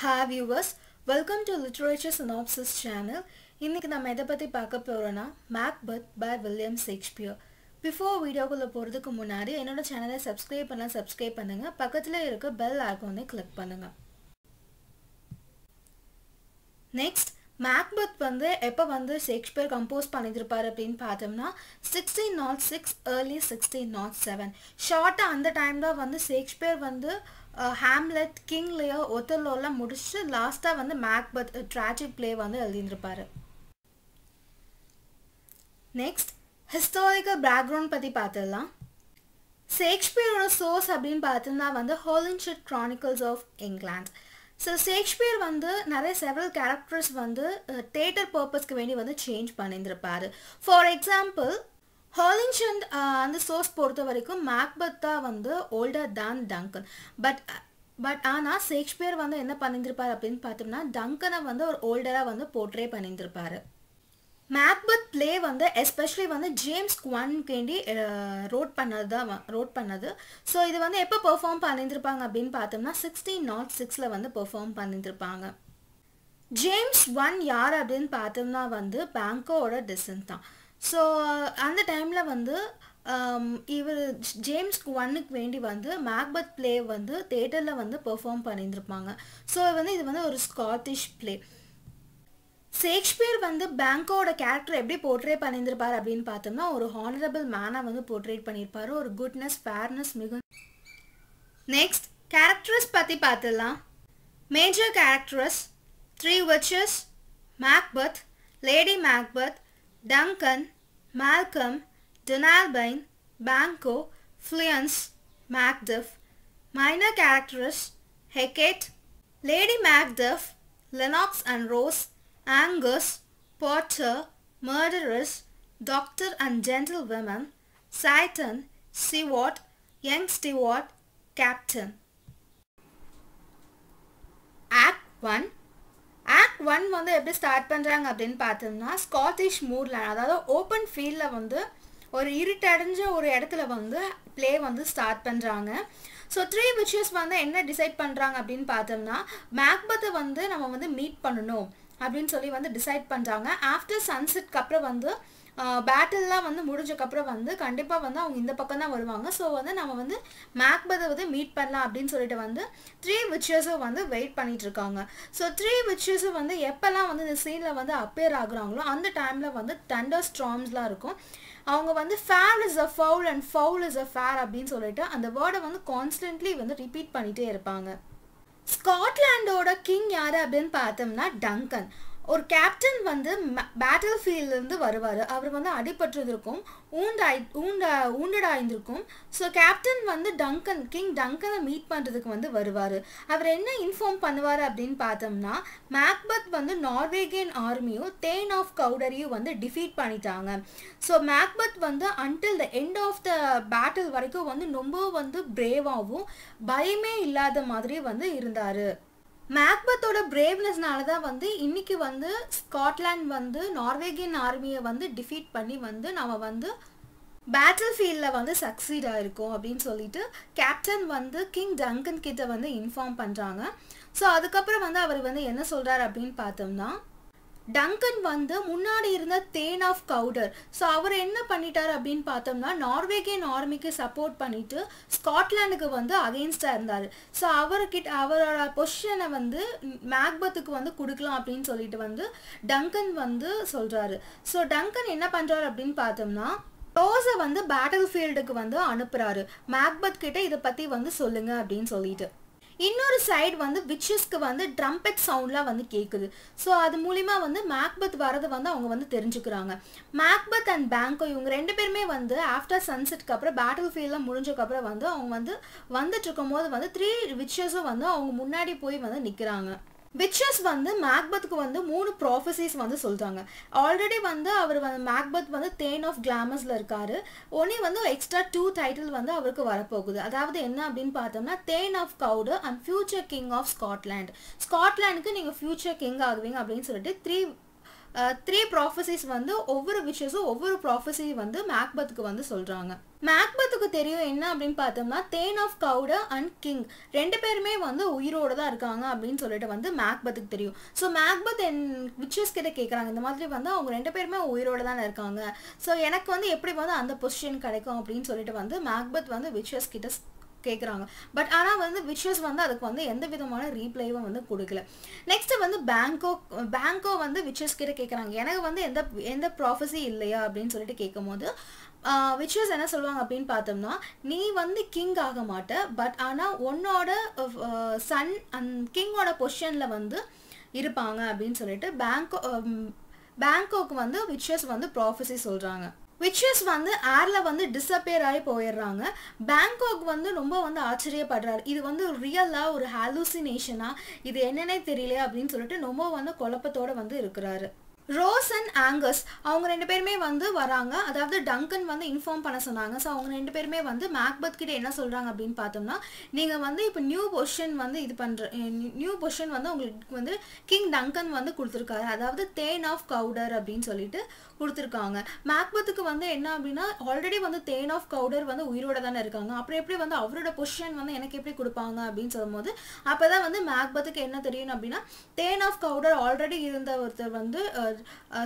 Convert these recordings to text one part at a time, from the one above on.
Hi viewers welcome to literature synopsis channel இன்றைக்கி நம்ம எதை பற்றி பார்க்க போகிறோன்னா Macbeth by William Shakespeare before வீடியோக்குள்ளே போகிறதுக்கு முன்னாடி என்னோடய சேனலை சப்ஸ்கிரைப் பண்ணால் சப்ஸ்கிரைப் பண்ணுங்கள் பக்கத்தில் இருக்க பெல் ஐக்கோனை கிளிக் பண்ணுங்கள் நெக்ஸ்ட் மேக்பத் வந்து எப்போ வந்து ஷேக்ஸ்பியர் கம்போஸ் பண்ணியிருப்பார் அப்படின்னு பார்த்தோம்னா sixteen naught six early sixteen naught seven ஷார்ட்டாக அந்த டைம் தான் வந்து ஷேக்ஸ்பியர் வந்து ஹாம்லெட் கிங் லியோ ஒத்தலோலாம் முடிச்சு லாஸ்ட்டாக வந்து மேக்பத் ட்ராஜிக் பிளே வந்து எழுதியிருப்பார் நெக்ஸ்ட் ஹிஸ்டாரிக்கல் பேக்ரவுண்ட் பற்றி பார்த்துடலாம் ஷேக்ஸ்பியரோட சோர்ஸ் அப்படின்னு பார்த்தோம்னா வந்து Holinshed Chronicles of England so Shakespeare வந்து நிறைய செவரல் கேரக்டர்ஸ் வந்து தேட்டர் பர்பஸ்க்கு வேண்டி வந்து சேஞ்ச் பண்ணியிருந்திருப்பார் for example hurlings and uh, அந்த சோர்ஸ் பொறுத்த வரைக்கும் மேக்பத்தா வந்து older than Duncan but but ஆனால் ஷேக்ஸ்பியர் வந்து என்ன பண்ணியிருப்பார் அப்படின்னு பார்த்தோம்னா டங்கனை வந்து ஒரு ஓல்டராக வந்து போர்ட்ரே பண்ணியிருப்பார் மேக்பத் பிளே வந்து எஸ்பெஷலி வந்து ஜேம்ஸ் குவான்கேண்டி ரோட் பண்ணது தான் ரோட் பண்ணது ஸோ இது வந்து எப்போ பெர்ஃபார்ம் பண்ணியிருப்பாங்க அப்படின்னு பார்த்தோம்னா சிக்ஸ்டீன் நாட் சிக்ஸில் வந்து பெர்ஃபார்ம் பண்ணியிருப்பாங்க ஜேம்ஸ் ஒன் யார் அப்படின்னு பார்த்தோம்னா வந்து பேங்கோட டிசன் தான் ஸோ அந்த டைமில் வந்து இவர் ஜேம்ஸ்க்கு ஒன்னுக்கு வேண்டி வந்து மேக்பத் பிளே வந்து தேட்டரில் வந்து பெர்ஃபார்ம் பண்ணியிருந்துருப்பாங்க ஸோ வந்து இது வந்து ஒரு ஸ்காட்டிஷ் பிளே ஷேக்ஸ்பியர் வந்து பேங்கோட கேரக்டர் எப்படி போர்ட்ரேட் பண்ணியிருந்திருப்பார் அப்படின்னு பார்த்தோம்னா ஒரு ஹானரபிள் மேனாக வந்து போர்ட்ரேட் பண்ணியிருப்பார் ஒரு குட்னஸ் ஃபேர்னஸ் மிகு நெக்ஸ்ட் கேரக்டர்ஸ் பற்றி பார்த்துடலாம் major characters three witches Macbeth lady Macbeth Duncan, Malcolm, Donalbain, Banco, Fleance, Macduff, Minor characters, Hecate, Lady Macduff, Lennox and Rose, Angus, Potter, Murderers, Doctor and gentlewomen, Satan, Seward, Young Steward, Captain. Act 1 one வந்து எப்படி start பண்ணுறாங்க அப்படின்னு பார்த்தோம்னா Scottish மூர்லேண்ட் அதாவது open ஃபீல்டில் வந்து ஒரு இருட்டடைஞ்ச ஒரு இடத்துல வந்து ப்ளே வந்து ஸ்டார்ட் பண்ணுறாங்க ஸோ த்ரீ விஷயஸ் வந்து என்ன டிசைட் பண்ணுறாங்க அப்படின்னு பார்த்தோம்னா மேக்பத்தை வந்து நம்ம வந்து மீட் பண்ணணும் அப்படின்னு சொல்லி வந்து டிசைட் பண்ணுறாங்க ஆஃப்டர் சன்செட்க்கு அப்புறம் வந்து பேட்டில்லாம் வந்து முடிஞ்சக்கப்புறம் வந்து கண்டிப்பாக வந்து அவங்க இந்த பக்கம் தான் வருவாங்க ஸோ வந்து நம்ம வந்து மேக்பதை வந்து மீட் பண்ணலாம் அப்படின்னு சொல்லிட்டு வந்து த்ரீ விச்சர்ஸும் வந்து வெயிட் பண்ணிட்டு இருக்காங்க ஸோ த்ரீ விச்சர்ஸும் வந்து எப்போல்லாம் வந்து இந்த சீனில் வந்து அப்பேர் ஆகுறாங்களோ அந்த டைமில் வந்து டண்டர் ஸ்ட்ராங்ஸ்லாம் இருக்கும் அவங்க வந்து fair is a foul and foul is a fair அப்படின்னு சொல்லிட்டு அந்த வேர்டை வந்து கான்ஸ்டன்ட்லி வந்து ரிப்பீட் பண்ணிகிட்டே இருப்பாங்க ஸ்காட்லாண்டோட கிங் யார் அப்படின்னு பார்த்தோம்னா டங்கன் ஒரு கேப்டன் வந்து பேட்டில் ஃபீல்ட்லேருந்து வருவார் அவர் வந்து அடிபட்டிருந்திருக்கும் ஊண்டாய் ஊண்ட ஊண்டடாயிருந்திருக்கும் ஸோ கேப்டன் வந்து டங்கன் கிங் டங்கனை மீட் பண்ணுறதுக்கு வந்து வருவார் அவர் என்ன இன்ஃபார்ம் பண்ணுவார் அப்படின்னு பார்த்தோம்னா மேக்பத் வந்து நார்வேகியன் ஆர்மியும் தேன் ஆஃப் கவுடரையும் வந்து டிஃபீட் பண்ணிட்டாங்க ஸோ மேக்பத் வந்து until the end of the battle வரைக்கும் வந்து ரொம்ப வந்து பிரேவாகவும் பயமே இல்லாத மாதிரி வந்து இருந்தார் மேக்பத்தோட பிரேவ்னஸ்னால தான் வந்து இன்னைக்கு வந்து ஸ்காட்லாண்ட் வந்து நார்வேகியன் ஆர்மியை வந்து டிஃபீட் பண்ணி வந்து நம்ம வந்து பேட்டில் ஃபீல்டில் வந்து சக்சீட் ஆகிருக்கோம் அப்படின்னு சொல்லிட்டு கேப்டன் வந்து கிங் டங்கன் கிட்ட வந்து இன்ஃபார்ம் பண்ணுறாங்க ஸோ அதுக்கப்புறம் வந்து அவர் வந்து என்ன சொல்கிறார் அப்படின்னு பார்த்தோம்னா டங்கன் வந்து முன்னாடி இருந்த தேன் ஆஃப் கவுடர் ஸோ அவர் என்ன பண்ணிட்டார் அப்படின்னு பார்த்தோம்னா நார்வேகியன் ஆர்மிக்கு சப்போர்ட் பண்ணிட்டு ஸ்காட்லாண்டுக்கு வந்து அகெயின்ஸ்டாக இருந்தார் ஸோ அவர்கிட்ட அவரோட பொசிஷனை வந்து மேக்பத்துக்கு வந்து கொடுக்கலாம் அப்படின்னு சொல்லிட்டு வந்து டங்கன் வந்து சொல்கிறாரு ஸோ டங்கன் என்ன பண்ணுறாரு அப்படின்னு பார்த்தோம்னா ரோஸை வந்து பேட்டில் ஃபீல்டுக்கு வந்து அனுப்புகிறாரு மேக்பத் கிட்ட இதை பற்றி வந்து சொல்லுங்கள் அப்படின்னு சொல்லிட்டு இன்னொரு சைடு வந்து விச்சஸ்க்கு வந்து ட்ரம்பெட் சவுண்ட்லாம் வந்து கேட்குது ஸோ அது மூலிமா வந்து மேக்பத் வரது வந்து அவங்க வந்து தெரிஞ்சுக்கிறாங்க மேக்பத் அண்ட் பேங்கோ இவங்க ரெண்டு பேருமே வந்து ஆஃப்டர் சன்செட்க்கு அப்புறம் பேட்டில் ஃபீல்டெலாம் முடிஞ்சக்கப்புறம் வந்து அவங்க வந்து வந்துட்டு இருக்கும் போது வந்து த்ரீ விச்சஸும் வந்து அவங்க முன்னாடி போய் வந்து நிற்கிறாங்க விச்சஸ் வந்து மேக்பத்துக்கு வந்து மூணு ப்ராஃபஸிஸ் வந்து சொல்கிறாங்க ஆல்ரெடி வந்து அவர் வந்து மேக்பத் வந்து தேன் ஆஃப் கிளாமர்ஸில் இருக்கார் ஒன்னே வந்து எக்ஸ்ட்ரா டூ டைட்டில் வந்து அவருக்கு வரப்போகுது அதாவது என்ன அப்படின்னு பார்த்தோம்னா thane of Cawdor and future king of Scotland ஸ்காட்லாண்டுக்கு நீங்கள் ஃபியூச்சர் கிங் ஆகுவீங்க அப்படின்னு சொல்லிட்டு த்ரீ த்ரீ ப்ராஃபஸிஸ் வந்து ஒவ்வொரு விஷஸும் ஒவ்வொரு ப்ராஃபஸி வந்து மேக்பத்துக்கு வந்து சொல்கிறாங்க மேக்பத்துக்கு தெரியும் என்ன அப்படின்னு பார்த்தோம்னா thane of Cawdor and king ரெண்டு பேருமே வந்து உயிரோடு தான் இருக்காங்க அப்படின்னு சொல்லிட்டு வந்து மேக்பத்துக்கு தெரியும் ஸோ மேக்பத் என் விச்சஸ் கிட்ட கேட்குறாங்க இந்த மாதிரி வந்து அவங்க ரெண்டு பேருமே உயிரோடு தானே இருக்காங்க ஸோ எனக்கு வந்து எப்படி வந்து அந்த பொசிஷன் கிடைக்கும் அப்படின்னு சொல்லிட்டு வந்து மேக்பத் வந்து விச்சஸ் கிட்ட கேட்குறாங்க பட் ஆனால் வந்து விஷஸ் வந்து அதுக்கு வந்து எந்த விதமான ரீப்ளைவும் வந்து கொடுக்கல நெக்ஸ்ட்டு வந்து பேங்கோ பேங்கோ வந்து விஷஸ் கிட்ட கேட்குறாங்க எனக்கு வந்து எந்த எந்த ப்ராஃபஸி இல்லையா அப்படின்னு சொல்லிட்டு கேட்கும்போது விச்சஸ் என்ன சொல்லுவாங்க அப்படின்னு பார்த்தோம்னா நீ வந்து கிங் ஆக மாட்ட பட் ஆனால் உன்னோட சன் அந் கிங்கோட பொசிஷனில் வந்து இருப்பாங்க அப்படின்னு சொல்லிட்டு பேங்கோ பேங்கோக்கு வந்து விச்சஸ் வந்து ப்ராஃபஸி சொல்கிறாங்க விச்சஸ் வந்து ஏரில் வந்து டிஸப்பியர் ஆகி போயிடுறாங்க பேங்காக் வந்து ரொம்ப வந்து ஆச்சரியப்படுறாரு இது வந்து ரியலாக ஒரு ஹாலூசினேஷனாக இது என்னன்னே தெரியல அப்படின்னு சொல்லிட்டு ரொம்ப வந்து குழப்பத்தோடு வந்து இருக்கிறாரு ரோஸ் அண்ட் ஆங்கர்ஸ் அவங்க ரெண்டு பேருமே வந்து வராங்க அதாவது டங்கன் வந்து இன்ஃபார்ம் பண்ண சொன்னாங்க ஸோ அவங்க ரெண்டு பேருமே வந்து மேக்பத் கிட்ட என்ன சொல்கிறாங்க அப்படின்னு பார்த்தோம்னா நீங்கள் வந்து இப்போ நியூ பொஷன் வந்து இது பண்ணுற நியூ பொஷன் வந்து உங்களுக்கு வந்து கிங் டங்கன் வந்து கொடுத்துருக்காரு அதாவது தேன் ஆஃப் கவுடர் அப்படின்னு சொல்லிட்டு கொடுத்துருக்காங்க மேக்பத்துக்கு வந்து என்ன அப்படின்னா ஆல்ரெடி வந்து தேன் ஆஃப் கவுடர் வந்து உயிரோட தானே இருக்காங்க அப்புறம் எப்படி வந்து அவரோட பொசிஷன் வந்து எனக்கு எப்படி கொடுப்பாங்க அப்படின்னு சொல்லும்போது அப்போ தான் வந்து மேக்பத்துக்கு என்ன தெரியும் அப்படின்னா தேன் ஆஃப் கவுடர் ஆல்ரெடி இருந்த ஒருத்தர் வந்து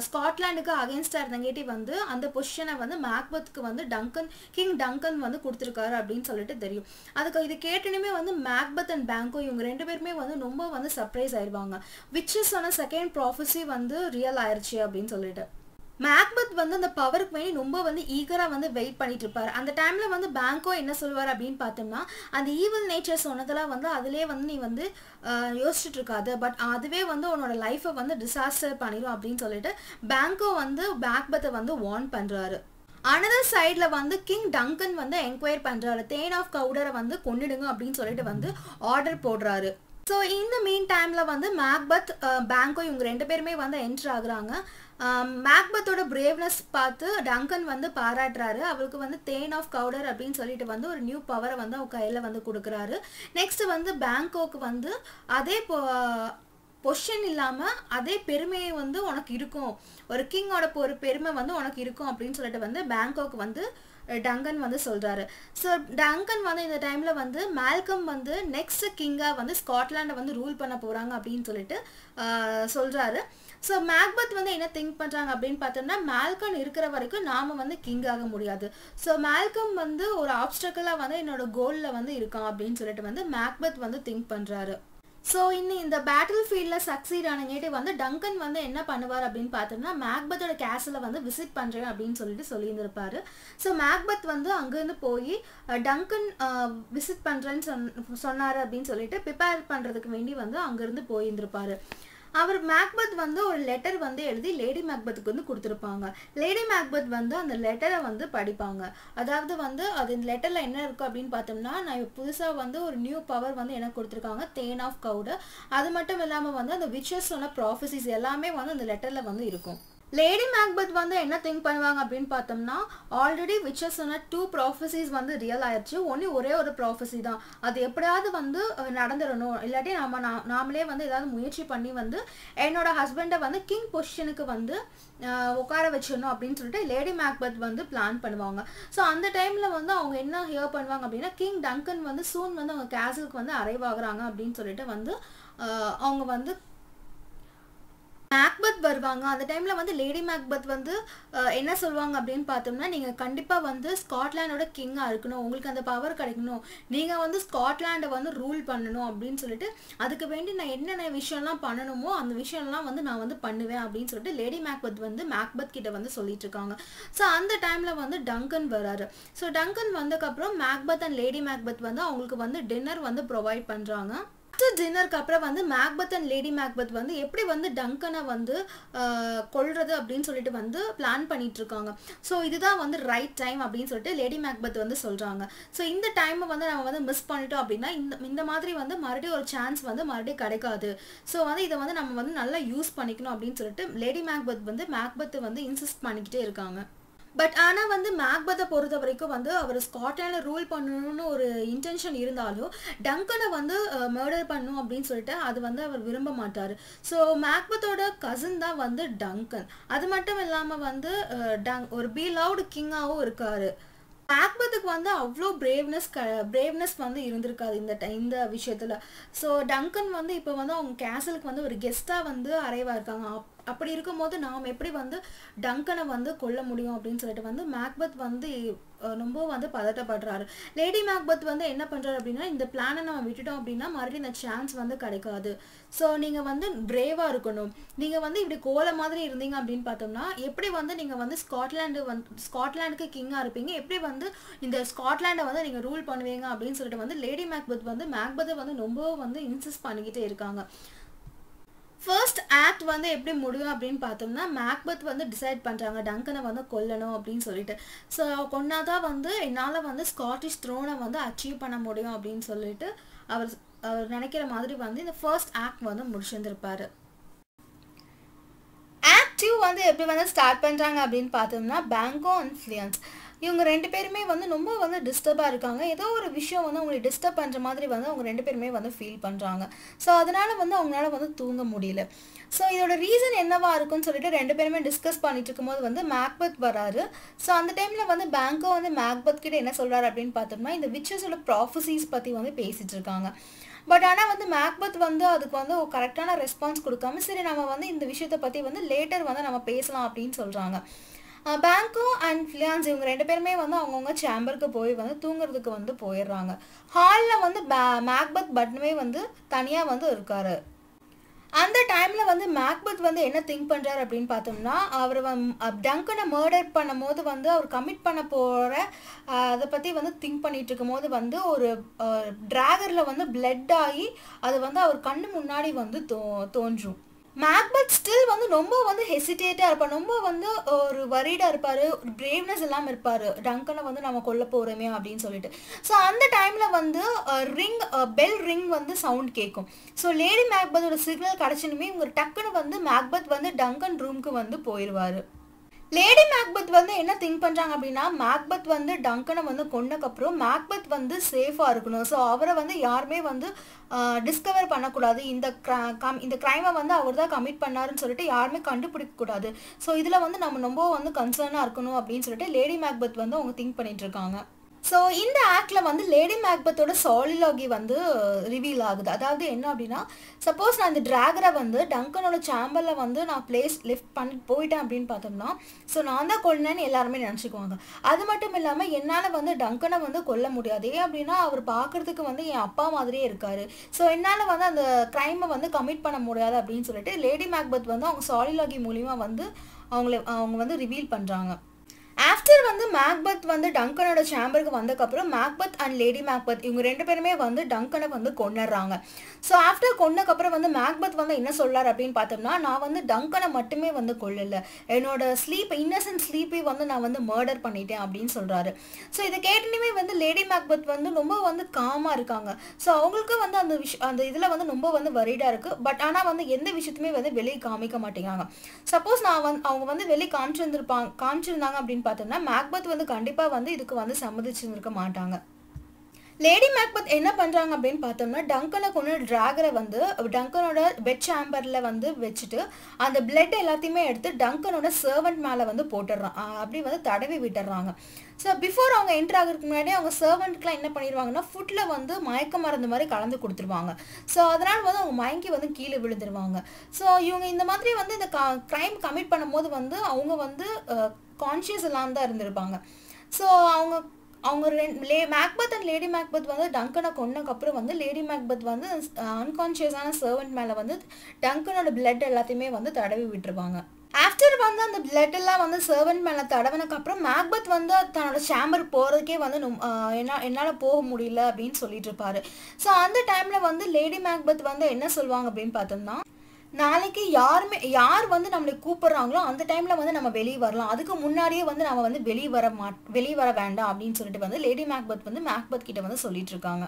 ஸ்காட்லாண்டுக்கு அகேன்ஸ்டாக இருந்தங்காட்டி வந்து அந்த பொசிஷனை வந்து மேக்பத்துக்கு வந்து டங்கன் கிங் டங்கன் வந்து கொடுத்துருக்காரு அப்படின்னு சொல்லிட்டு தெரியும் அதுக்கு இது கேட்டனுமே வந்து மேக்பத் அண்ட் பேங்கோ இவங்க ரெண்டு பேருமே வந்து ரொம்ப வந்து சர்ப்ரைஸ் ஆயிடுவாங்க விச்சஸ் ஆன செகண்ட் ப்ராஃபஸி வந்து ரியல் ஆயிடுச்சு அப்படின்னு சொல்லிட்டு மேக்பத் வந்து அந்த பவருக்கு வேண்டி ரொம்ப வந்து ஈகராக வந்து வெயிட் பண்ணிட்டு இருப்பார் அந்த டைமில் வந்து பேங்கோ என்ன சொல்லுவார் அப்படின்னு பார்த்தோம்னா அந்த ஈவல் நேச்சர் சொன்னதெல்லாம் வந்து அதுலேயே வந்து நீ வந்து யோசிச்சுட்டு இருக்காது பட் அதுவே வந்து உன்னோட லைஃப்பை வந்து டிசாஸ்டர் பண்ணிடும் அப்படின்னு சொல்லிட்டு பேங்கோ வந்து மேக்பத்தை வந்து வார்ன் பண்ணுறாரு அனதர் சைடில் வந்து கிங் டங்கன் வந்து என்கொயர் பண்ணுறாரு தேன் ஆஃப் கவுடரை வந்து கொண்டுடுங்க அப்படின்னு சொல்லிட்டு வந்து ஆர்டர் போடுறாரு ஸோ இந்த மீன் டைமில் வந்து மேக்பத் பேங்கோ இவங்க ரெண்டு பேருமே வந்து என்ட்ரு ஆகுறாங்க மேக்பத்தோட பிரேவ்னஸ் பார்த்து டங்கன் வந்து பாராட்டுறாரு அவளுக்கு வந்து தேன் ஆஃப் கவுடர் அப்படின்னு சொல்லிட்டு வந்து ஒரு நியூ பவரை வந்து அவங்க கையில் வந்து கொடுக்குறாரு நெக்ஸ்ட் வந்து பேங்காக் வந்து அதே பொஷன் இல்லாமல் அதே பெருமையை வந்து உனக்கு இருக்கும் ஒரு கிங்கோட ஒரு பெருமை வந்து உனக்கு இருக்கும் அப்படின்னு சொல்லிட்டு வந்து பேங்காக் வந்து டங்கன் வந்து சொல்கிறாரு ஸோ டங்கன் வந்து இந்த டைமில் வந்து மேல்கம் வந்து நெக்ஸ்ட் கிங்காக வந்து ஸ்காட்லாண்டை வந்து ரூல் பண்ண போகிறாங்க அப்படின்னு சொல்லிட்டு சொல்கிறாரு ஸோ மேக்பத் வந்து என்ன திங்க் பண்ணுறாங்க அப்படின்னு பார்த்தோம்னா மேல்கன் இருக்கிற வரைக்கும் நாம் வந்து கிங் ஆக முடியாது ஸோ மேல்கம் வந்து ஒரு ஆப்ஸ்டக்கலாக வந்து என்னோட கோலில் வந்து இருக்கான் அப்படின்னு சொல்லிட்டு வந்து மேக்பத் வந்து திங்க் பண்ணுறாரு ஸோ இன்னும் இந்த பேட்டில் ஃபீல்டில் சக்சீட் ஆனங்கேட்டு வந்து டங்கன் வந்து என்ன பண்ணுவார் அப்படின்னு பார்த்தோம்னா மேக்பத்தோட கேசலை வந்து விசிட் பண்ணுறேன் அப்படின்னு சொல்லிட்டு சொல்லியிருந்திருப்பாரு ஸோ மேக்பத் வந்து அங்கேருந்து போய் டங்கன் விசிட் பண்ணுறேன்னு சொன் சொன்னார் அப்படின்னு சொல்லிட்டு ப்ரிப்பேர் பண்ணுறதுக்கு வேண்டி வந்து அங்கேருந்து போயிருந்திருப்பாரு அவர் மேக்பத் வந்து ஒரு லெட்டர் வந்து எழுதி லேடி மேக்பத்துக்கு வந்து கொடுத்துருப்பாங்க லேடி மேக்பத் வந்து அந்த லெட்டரை வந்து படிப்பாங்க அதாவது வந்து அது இந்த லெட்டரில் என்ன இருக்குது அப்படின்னு பார்த்தோம்னா நான் புதுசாக வந்து ஒரு நியூ பவர் வந்து எனக்கு கொடுத்துருக்காங்க தேன் ஆஃப் கவுடு அது மட்டும் இல்லாமல் வந்து அந்த சொன்ன ப்ராஃபஸிஸ் எல்லாமே வந்து அந்த லெட்டரில் வந்து இருக்கும் லேடி மேக்பத் வந்து என்ன திங்க் பண்ணுவாங்க அப்படின்னு பார்த்தோம்னா ஆல்ரெடி விச்சஸ் சொன்ன டூ ப்ராஃபஸிஸ் வந்து ரியல் ஆயிடுச்சு ஒன்லி ஒரே ஒரு ப்ராஃபஸி தான் அது எப்படியாவது வந்து நடந்துடணும் இல்லாட்டி நம்ம நாமளே வந்து ஏதாவது முயற்சி பண்ணி வந்து என்னோட ஹஸ்பண்டை வந்து கிங் பொசிஷனுக்கு வந்து உட்கார வச்சிடணும் அப்படின்னு சொல்லிட்டு லேடி மேக்பத் வந்து பிளான் பண்ணுவாங்க ஸோ அந்த டைமில் வந்து அவங்க என்ன ஹியர் பண்ணுவாங்க அப்படின்னா கிங் டங்கன் வந்து சூன் வந்து அவங்க கேசலுக்கு வந்து அரைவாகிறாங்க அப்படின்னு சொல்லிட்டு வந்து அவங்க வந்து மேக்பத் வருவாங்க அந்த டைமில் வந்து லேடி மேக்பத் வந்து என்ன சொல்லுவாங்க அப்படின்னு பார்த்தோம்னா நீங்கள் கண்டிப்பாக வந்து ஸ்காட்லாண்டோட கிங்காக இருக்கணும் உங்களுக்கு அந்த பவர் கிடைக்கணும் நீங்கள் வந்து ஸ்காட்லாண்டை வந்து ரூல் பண்ணணும் அப்படின்னு சொல்லிட்டு அதுக்கு வேண்டி நான் என்னென்ன விஷயம்லாம் பண்ணணுமோ அந்த விஷயம்லாம் வந்து நான் வந்து பண்ணுவேன் அப்படின்னு சொல்லிட்டு லேடி மேக்பத் வந்து மேக்பத் கிட்ட வந்து சொல்லிட்டு இருக்காங்க ஸோ அந்த டைமில் வந்து டங்கன் வராரு ஸோ டங்கன் வந்ததுக்கப்புறம் மேக்பத் அண்ட் லேடி மேக்பத் வந்து அவங்களுக்கு வந்து டின்னர் வந்து ப்ரொவைட் பண்ணுறாங்க ஆஃப்டர் டின்னருக்கு அப்புறம் வந்து மேக்பத் அண்ட் லேடி மேக்பத் வந்து எப்படி வந்து டங்கனை வந்து கொள்றது அப்படின்னு சொல்லிட்டு வந்து பிளான் பண்ணிட்டு இருக்காங்க ஸோ இதுதான் வந்து ரைட் டைம் அப்படின்னு சொல்லிட்டு லேடி மேக்பத் வந்து சொல்கிறாங்க ஸோ இந்த டைமை வந்து நம்ம வந்து மிஸ் பண்ணிட்டோம் அப்படின்னா இந்த இந்த மாதிரி வந்து மறுபடியும் ஒரு சான்ஸ் வந்து மறுபடியும் கிடைக்காது ஸோ வந்து இதை வந்து நம்ம வந்து நல்லா யூஸ் பண்ணிக்கணும் அப்படின்னு சொல்லிட்டு லேடி மேக்பத் வந்து மேக்பத் வந்து இன்சிஸ்ட் பண்ணிக்கிட்டே இருக்காங்க பட் ஆனால் வந்து மேக்பத்தை பொறுத்த வரைக்கும் வந்து அவர் ஸ்காட்லாண்டில் ரூல் பண்ணணும்னு ஒரு இன்டென்ஷன் இருந்தாலும் டங்கனை வந்து மர்டர் பண்ணும் அப்படின்னு சொல்லிட்டு அது வந்து அவர் விரும்ப மாட்டார் ஸோ மேக்பத்தோட கசின் தான் வந்து டங்கன் அது மட்டும் இல்லாமல் வந்து டங் ஒரு பி லவ்டு கிங்காகவும் இருக்கார் மேக்பத்துக்கு வந்து அவ்வளோ பிரேவ்னஸ் க பிரேவ்னஸ் வந்து இருந்திருக்காது இந்த இந்த விஷயத்தில் ஸோ டங்கன் வந்து இப்போ வந்து அவங்க கேசலுக்கு வந்து ஒரு கெஸ்ட்டாக வந்து அரைவாக இருக்காங்க அப்படி இருக்கும்போது நாம் எப்படி வந்து டங்கனை வந்து கொல்ல முடியும் அப்படின்னு சொல்லிட்டு வந்து மேக்பத் வந்து ரொம்ப வந்து பதட்டப்படுறாரு லேடி மேக்பத் வந்து என்ன பண்ணுறாரு அப்படின்னா இந்த பிளானை நம்ம விட்டுட்டோம் அப்படின்னா மறுபடியும் இந்த சான்ஸ் வந்து கிடைக்காது ஸோ நீங்கள் வந்து பிரேவாக இருக்கணும் நீங்கள் வந்து இப்படி கோல மாதிரி இருந்தீங்க அப்படின்னு பார்த்தோம்னா எப்படி வந்து நீங்கள் வந்து ஸ்காட்லாண்டு வந்து ஸ்காட்லாண்டுக்கு கிங்காக இருப்பீங்க எப்படி வந்து இந்த ஸ்காட்லாண்டை வந்து நீங்கள் ரூல் பண்ணுவீங்க அப்படின்னு சொல்லிட்டு வந்து லேடி மேக்பத் வந்து மேக்பத்தை வந்து ரொம்ப வந்து இன்சிஸ்ட் பண்ணிக்கிட்டே இருக்காங்க ஃபர்ஸ்ட் ஆக்ட் வந்து எப்படி முடியும் அப்படின்னு பார்த்தோம்னா மேக்பத் வந்து டிசைட் பண்ணுறாங்க டங்கனை வந்து கொல்லணும் அப்படின்னு சொல்லிட்டு ஸோ கொன்னா தான் வந்து என்னால் வந்து ஸ்காட்டிஷ் த்ரோனை வந்து அச்சீவ் பண்ண முடியும் அப்படின்னு சொல்லிட்டு அவர் அவர் நினைக்கிற மாதிரி வந்து இந்த ஃபர்ஸ்ட் ஆக்ட் வந்து முடிச்சிருந்திருப்பாரு ஆக்டிவ் வந்து எப்படி வந்து ஸ்டார்ட் பண்ணுறாங்க அப்படின்னு பார்த்தோம்னா பேங்கோ இன்ஃப்ளூயன்ஸ் இவங்க ரெண்டு பேருமே வந்து ரொம்ப வந்து டிஸ்டர்பாக இருக்காங்க ஏதோ ஒரு விஷயம் வந்து அவங்களை டிஸ்டர்ப் பண்ணுற மாதிரி வந்து அவங்க ரெண்டு பேருமே வந்து ஃபீல் பண்ணுறாங்க ஸோ அதனால் வந்து அவங்களால வந்து தூங்க முடியல ஸோ இதோட ரீசன் என்னவா இருக்குன்னு சொல்லிட்டு ரெண்டு பேருமே டிஸ்கஸ் பண்ணிட்டு இருக்கும்போது வந்து மேக்பத் வராரு ஸோ அந்த டைமில் வந்து பேங்கோ வந்து மேக்பத் கிட்ட என்ன சொல்கிறாரு அப்படின்னு பார்த்தோம்னா இந்த விச்சஸோட ப்ராஃபசிஸ் பற்றி வந்து பேசிகிட்டு இருக்காங்க பட் ஆனால் வந்து மேக்பத் வந்து அதுக்கு வந்து கரெக்டான ரெஸ்பான்ஸ் கொடுக்காம சரி நம்ம வந்து இந்த விஷயத்தை பற்றி வந்து லேட்டர் வந்து நம்ம பேசலாம் அப்படின்னு சொல்கிறாங்க பேங்கோ அண்ட் ஃபிலியான்ஸ் இவங்க ரெண்டு பேருமே வந்து அவங்கவுங்க சேம்பருக்கு போய் வந்து தூங்குறதுக்கு வந்து போயிடுறாங்க ஹாலில் வந்து பே மேக்பத் பட்னுமே வந்து தனியாக வந்து இருக்கார் அந்த டைமில் வந்து மேக்பத் வந்து என்ன திங்க் பண்ணுறாரு அப்படின்னு பார்த்தோம்னா அவர் டங்கனை மர்டர் பண்ணும்போது வந்து அவர் கமிட் பண்ண போகிற அதை பற்றி வந்து திங்க் பண்ணிகிட்டு இருக்கும்போது வந்து ஒரு ட்ராகரில் வந்து பிளட் ஆகி அது வந்து அவர் கண்ணு முன்னாடி வந்து தோ தோன்றும் மேக்பட் ஸ்டில் வந்து ரொம்ப வந்து ஹெசிடேட்டாக இருப்பார் ரொம்ப வந்து ஒரு வரீடாக இருப்பார் ஒரு பிரேவ்னஸ் இல்லாமல் இருப்பார் டங்கனை வந்து நம்ம கொல்ல போகிறோமே அப்படின்னு சொல்லிட்டு ஸோ அந்த டைமில் வந்து ரிங் பெல் ரிங் வந்து சவுண்ட் கேட்கும் ஸோ லேடி மேக்பத்தோட சிக்னல் கிடச்சினுமே இவங்க டக்குன்னு வந்து மேக்பத் வந்து டங்கன் ரூம்க்கு வந்து போயிடுவார் லேடி மேக்பத் வந்து என்ன திங்க் பண்ணுறாங்க அப்படின்னா மேக்பத் வந்து டங்கனை வந்து கொண்டக்கப்புறம் மேக்பத் வந்து சேஃபாக இருக்கணும் ஸோ அவரை வந்து யாருமே வந்து டிஸ்கவர் பண்ணக்கூடாது இந்த கம் இந்த க்ரைமை வந்து அவர் தான் கமிட் பண்ணாருன்னு சொல்லிட்டு யாருமே கண்டுபிடிக்கக்கூடாது ஸோ இதில் வந்து நம்ம ரொம்ப வந்து கன்சர்னாக இருக்கணும் அப்படின்னு சொல்லிட்டு லேடி மேக்பத் வந்து அவங்க திங்க் பண்ணிகிட்ருக்காங்க ஸோ இந்த ஆக்டில் வந்து லேடி மேக்பத்தோட சாலிலாகி வந்து ரிவீல் ஆகுது அதாவது என்ன அப்படின்னா சப்போஸ் நான் இந்த ட்ராகரை வந்து டங்கனோட சாம்பரில் வந்து நான் பிளேஸ் லிஃப்ட் பண்ணி போயிட்டேன் அப்படின்னு பார்த்தோம்னா ஸோ நான் தான் கொல்லணும்னு எல்லாருமே நினச்சிக்குவாங்க அது மட்டும் இல்லாமல் என்னால் வந்து டங்கனை வந்து கொல்ல முடியாது ஏன் அப்படின்னா அவர் பார்க்குறதுக்கு வந்து என் அப்பா மாதிரியே இருக்கார் ஸோ என்னால் வந்து அந்த க்ரைமை வந்து கமிட் பண்ண முடியாது அப்படின்னு சொல்லிட்டு லேடி மேக்பத் வந்து அவங்க சாலிலாகி மூலிமா வந்து அவங்கள அவங்க வந்து ரிவீல் பண்ணுறாங்க ஆஃப்டர் வந்து மேக்பத் வந்து டங்கனோட சேம்பருக்கு வந்ததுக்கப்புறம் மேக்பத் அண்ட் லேடி மேக்பத் இவங்க ரெண்டு பேருமே வந்து டங்கனை வந்து கொண்டுடுறாங்க ஸோ ஆஃப்டர் கொண்டக்கப்புறம் வந்து மேக்பத் வந்து என்ன சொல்கிறார் அப்படின்னு பார்த்தோம்னா நான் வந்து டங்கனை மட்டுமே வந்து கொள்ளலை என்னோட ஸ்லீப் இன்னசென்ட் ஸ்லீப்பை வந்து நான் வந்து மர்டர் பண்ணிட்டேன் அப்படின்னு சொல்கிறாரு ஸோ இதை கேட்டனுமே வந்து லேடி மேக்பத் வந்து ரொம்ப வந்து காமாக இருக்காங்க ஸோ அவங்களுக்கு வந்து அந்த விஷ அந்த இதில் வந்து ரொம்ப வந்து வரிடாக இருக்குது பட் ஆனால் வந்து எந்த விஷயத்துமே வந்து வெளியே காமிக்க மாட்டேங்கிறாங்க சப்போஸ் நான் வந்து அவங்க வந்து வெளியே காமிச்சிருந்துருப்பாங்க காமிச்சிருந்தாங்க அப்படின்னு அப்படின்னு பார்த்தோம்னா மேக்பத் வந்து கண்டிப்பாக வந்து இதுக்கு வந்து சம்மதிச்சிருக்க மாட்டாங்க லேடி மேக்பத் என்ன பண்ணுறாங்க அப்படின்னு பார்த்தோம்னா டங்கனை கொண்டு ட்ராகரை வந்து டங்கனோட பெட் சாம்பரில் வந்து வச்சுட்டு அந்த பிளட் எல்லாத்தையுமே எடுத்து டங்கனோட சர்வெண்ட் மேலே வந்து போட்டுடுறான் அப்படி வந்து தடவி விட்டுறாங்க ஸோ பிஃபோர் அவங்க என்ட்ரு ஆகிறதுக்கு முன்னாடி அவங்க சர்வெண்ட்க்குலாம் என்ன பண்ணிடுவாங்கன்னா ஃபுட்டில் வந்து மயக்க மருந்து மாதிரி கலந்து கொடுத்துருவாங்க ஸோ அதனால் வந்து அவங்க மயங்கி வந்து கீழே விழுந்துருவாங்க ஸோ இவங்க இந்த மாதிரி வந்து இந்த க க்ரைம் கமிட் பண்ணும்போது வந்து அவங்க வந்து கான்ஷியஸ் இல்லாமல் தான் இருந்திருப்பாங்க ஸோ அவங்க அவங்க ரெண்டு லே மேக்பத் அண்ட் லேடி மேக்பத் வந்து டங்கனை கொன்னக்கப்புறம் வந்து லேடி மேக்பத் வந்து அன்கான்ஷியஸான சர்வெண்ட் மேலே வந்து டங்கனோட பிளட் எல்லாத்தையுமே வந்து தடவி விட்டுருவாங்க ஆஃப்டர் வந்து அந்த பிளட் எல்லாம் வந்து சர்வெண்ட் மேலே தடவினக்கப்புறம் மேக்பத் வந்து தன்னோட சேம்பர் போகிறதுக்கே வந்து என்ன என்னால் போக முடியல அப்படின்னு சொல்லிட்டு இருப்பாரு ஸோ அந்த டைமில் வந்து லேடி மேக்பத் வந்து என்ன சொல்லுவாங்க அப்படின்னு பார்த்தோம்னா நாளைக்கு யாருமே யார் வந்து நம்மளை கூப்பிடுறாங்களோ அந்த டைமில் வந்து நம்ம வெளியே வரலாம் அதுக்கு முன்னாடியே வந்து நம்ம வந்து வெளியே வர மாட் வெளியே வர வேண்டாம் அப்படின்னு சொல்லிட்டு வந்து லேடி மேக்பத் வந்து மேக்பத் கிட்ட வந்து சொல்லிட்டு இருக்காங்க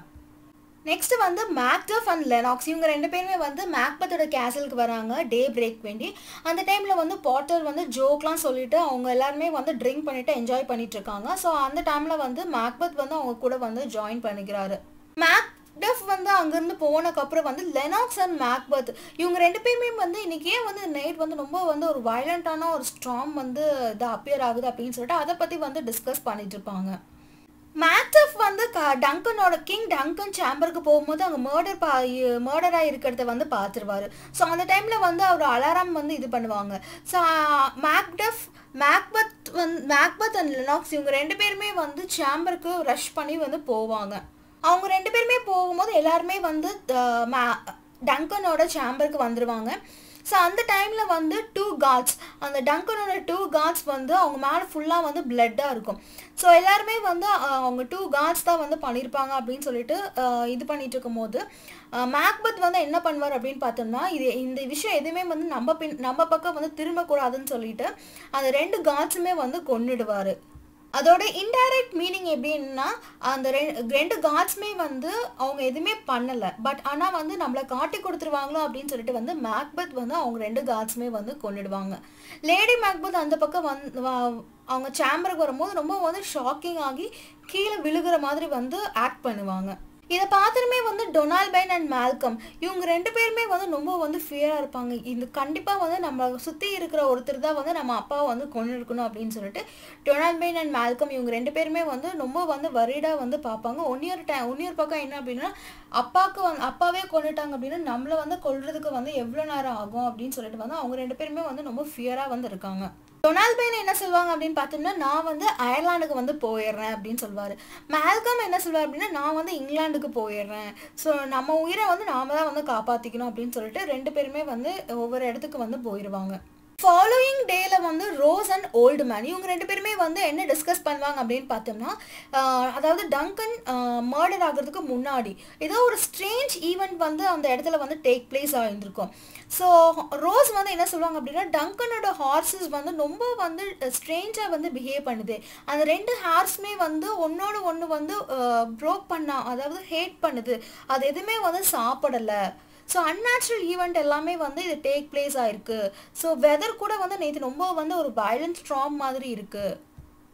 நெக்ஸ்ட் வந்து மேக்டஃப் அண்ட் லெனாக்ஸ் இவங்க ரெண்டு பேருமே வந்து மேக்பத்தோட கேசலுக்கு வராங்க டே பிரேக் வேண்டி அந்த டைமில் வந்து பாட்டர் வந்து ஜோக்லாம் சொல்லிட்டு அவங்க எல்லாருமே வந்து ட்ரிங்க் பண்ணிட்டு என்ஜாய் பண்ணிட்டு இருக்காங்க ஸோ அந்த டைமில் வந்து மேக்பத் வந்து அவங்க கூட வந்து ஜாயின் பண்ணிக்கிறாரு மேக் டெஃப் வந்து அங்கேருந்து போனதுக்கப்புறம் வந்து லெனாக்ஸ் அண்ட் மேக்பர்த் இவங்க ரெண்டு பேருமே வந்து இன்றைக்கே வந்து நைட் வந்து ரொம்ப வந்து ஒரு வயலண்ட்டான ஒரு ஸ்ட்ராங் வந்து இது அப்பியர் ஆகுது அப்படின்னு சொல்லிட்டு அதை பற்றி வந்து டிஸ்கஸ் பண்ணிட்டு இருப்பாங்க மேக்டஃப் வந்து க டங்கனோட கிங் டங்கன் சேம்பருக்கு போகும்போது அங்கே மர்டர் பா மர்டராக இருக்கிறத வந்து பார்த்துருவார் ஸோ அந்த டைமில் வந்து அவர் அலாரம் வந்து இது பண்ணுவாங்க ஸோ மேக்டஃப் மேக்பத் வந் மேக்பத் அண்ட் லெனாக்ஸ் இவங்க ரெண்டு பேருமே வந்து சேம்பருக்கு ரஷ் பண்ணி வந்து போவாங்க அவங்க ரெண்டு பேருமே போகும்போது எல்லாருமே வந்து டங்கனோட சேம்பருக்கு வந்துடுவாங்க ஸோ அந்த டைமில் வந்து டூ காட்ஸ் அந்த டங்கனோட டூ காட்ஸ் வந்து அவங்க மேலே ஃபுல்லாக வந்து பிளட்டாக இருக்கும் ஸோ எல்லாருமே வந்து அவங்க டூ காட்ஸ் தான் வந்து பண்ணியிருப்பாங்க அப்படின்னு சொல்லிட்டு இது பண்ணிட்டு இருக்கும்போது மேக்பத் வந்து என்ன பண்ணுவார் அப்படின்னு பார்த்தோம்னா இது இந்த விஷயம் எதுவுமே வந்து நம்ம பின் நம்ம பக்கம் வந்து திரும்பக்கூடாதுன்னு சொல்லிட்டு அந்த ரெண்டு காட்ஸுமே வந்து கொண்டுடுவார் அதோட இன்டைரக்ட் மீனிங் எப்படின்னா அந்த ரெண்டு காட்ஸ்மே வந்து அவங்க எதுவுமே பண்ணலை பட் ஆனால் வந்து நம்மளை காட்டி கொடுத்துருவாங்களோ அப்படின்னு சொல்லிட்டு வந்து மேக்பத் வந்து அவங்க ரெண்டு காட்ஸ்மே வந்து கொண்டுடுவாங்க லேடி மேக்பத் அந்த பக்கம் வந் அவங்க சேம்பருக்கு வரும்போது ரொம்ப வந்து ஷாக்கிங் ஆகி கீழே விழுகிற மாதிரி வந்து ஆக்ட் பண்ணுவாங்க இதை பார்த்துருமே வந்து டொனால்ட் பைன் அண்ட் மேல்கம் இவங்க ரெண்டு பேருமே வந்து ரொம்ப வந்து ஃபியராக இருப்பாங்க இது கண்டிப்பாக வந்து நம்ம சுற்றி இருக்கிற ஒருத்தர் தான் வந்து நம்ம அப்பாவை வந்து கொண்டு இருக்கணும் அப்படின்னு சொல்லிட்டு டொனால்ட் பைன் அண்ட் மேல்கம் இவங்க ரெண்டு பேருமே வந்து ரொம்ப வந்து வரிடாக வந்து பார்ப்பாங்க ஒன்னியொரு டை ஒன்னியொரு பக்கம் என்ன அப்படின்னா அப்பாவுக்கு வந்து அப்பாவே கொண்டுட்டாங்க அப்படின்னா நம்மளை வந்து கொள்றதுக்கு வந்து எவ்வளோ நேரம் ஆகும் அப்படின்னு சொல்லிட்டு வந்து அவங்க ரெண்டு பேருமே வந்து ரொம்ப ஃபியராக வந்து இருக்காங்க டொனால்ட் பெயின் என்ன சொல்லுவாங்க அப்படின்னு பார்த்தோம்னா நான் வந்து அயர்லாண்டுக்கு வந்து போயிடுறேன் அப்படின்னு சொல்லுவார் மேல்கம் என்ன சொல்லுவார் அப்படின்னா நான் வந்து இங்கிலாந்துக்கு போயிடுறேன் ஸோ நம்ம உயிரை வந்து நாம தான் வந்து காப்பாற்றிக்கணும் அப்படின்னு சொல்லிட்டு ரெண்டு பேருமே வந்து ஒவ்வொரு இடத்துக்கு வந்து போயிடுவாங்க ஃபாலோயிங் டேல வந்து ரோஸ் அண்ட் ஓல்டு மேன் இவங்க ரெண்டு பேருமே வந்து என்ன டிஸ்கஸ் பண்ணுவாங்க அப்படின்னு பார்த்தோம்னா அதாவது டங்கன் மர்டர் ஆகிறதுக்கு முன்னாடி ஏதோ ஒரு ஸ்ட்ரேஞ்ச் ஈவெண்ட் வந்து அந்த இடத்துல வந்து டேக் பிளேஸ் ஆகிருந்திருக்கும் ஸோ ரோஸ் வந்து என்ன சொல்லுவாங்க அப்படின்னா டங்கனோட ஹார்ஸஸ் வந்து ரொம்ப வந்து ஸ்ட்ரேஞ்சாக வந்து பிஹேவ் பண்ணுது அந்த ரெண்டு ஹார்ஸுமே வந்து ஒன்னோட ஒன்று வந்து ப்ரோக் பண்ணா அதாவது ஹேட் பண்ணுது அது எதுவுமே வந்து சாப்பிடலை ஸோ அன்நேச்சுரல் ஈவெண்ட் எல்லாமே வந்து இது டேக் பிளேஸ் ஆயிருக்கு ஸோ வெதர் கூட வந்து நேற்று ரொம்ப வந்து ஒரு வயலண்ட் ஸ்ட்ராங் மாதிரி இருக்குது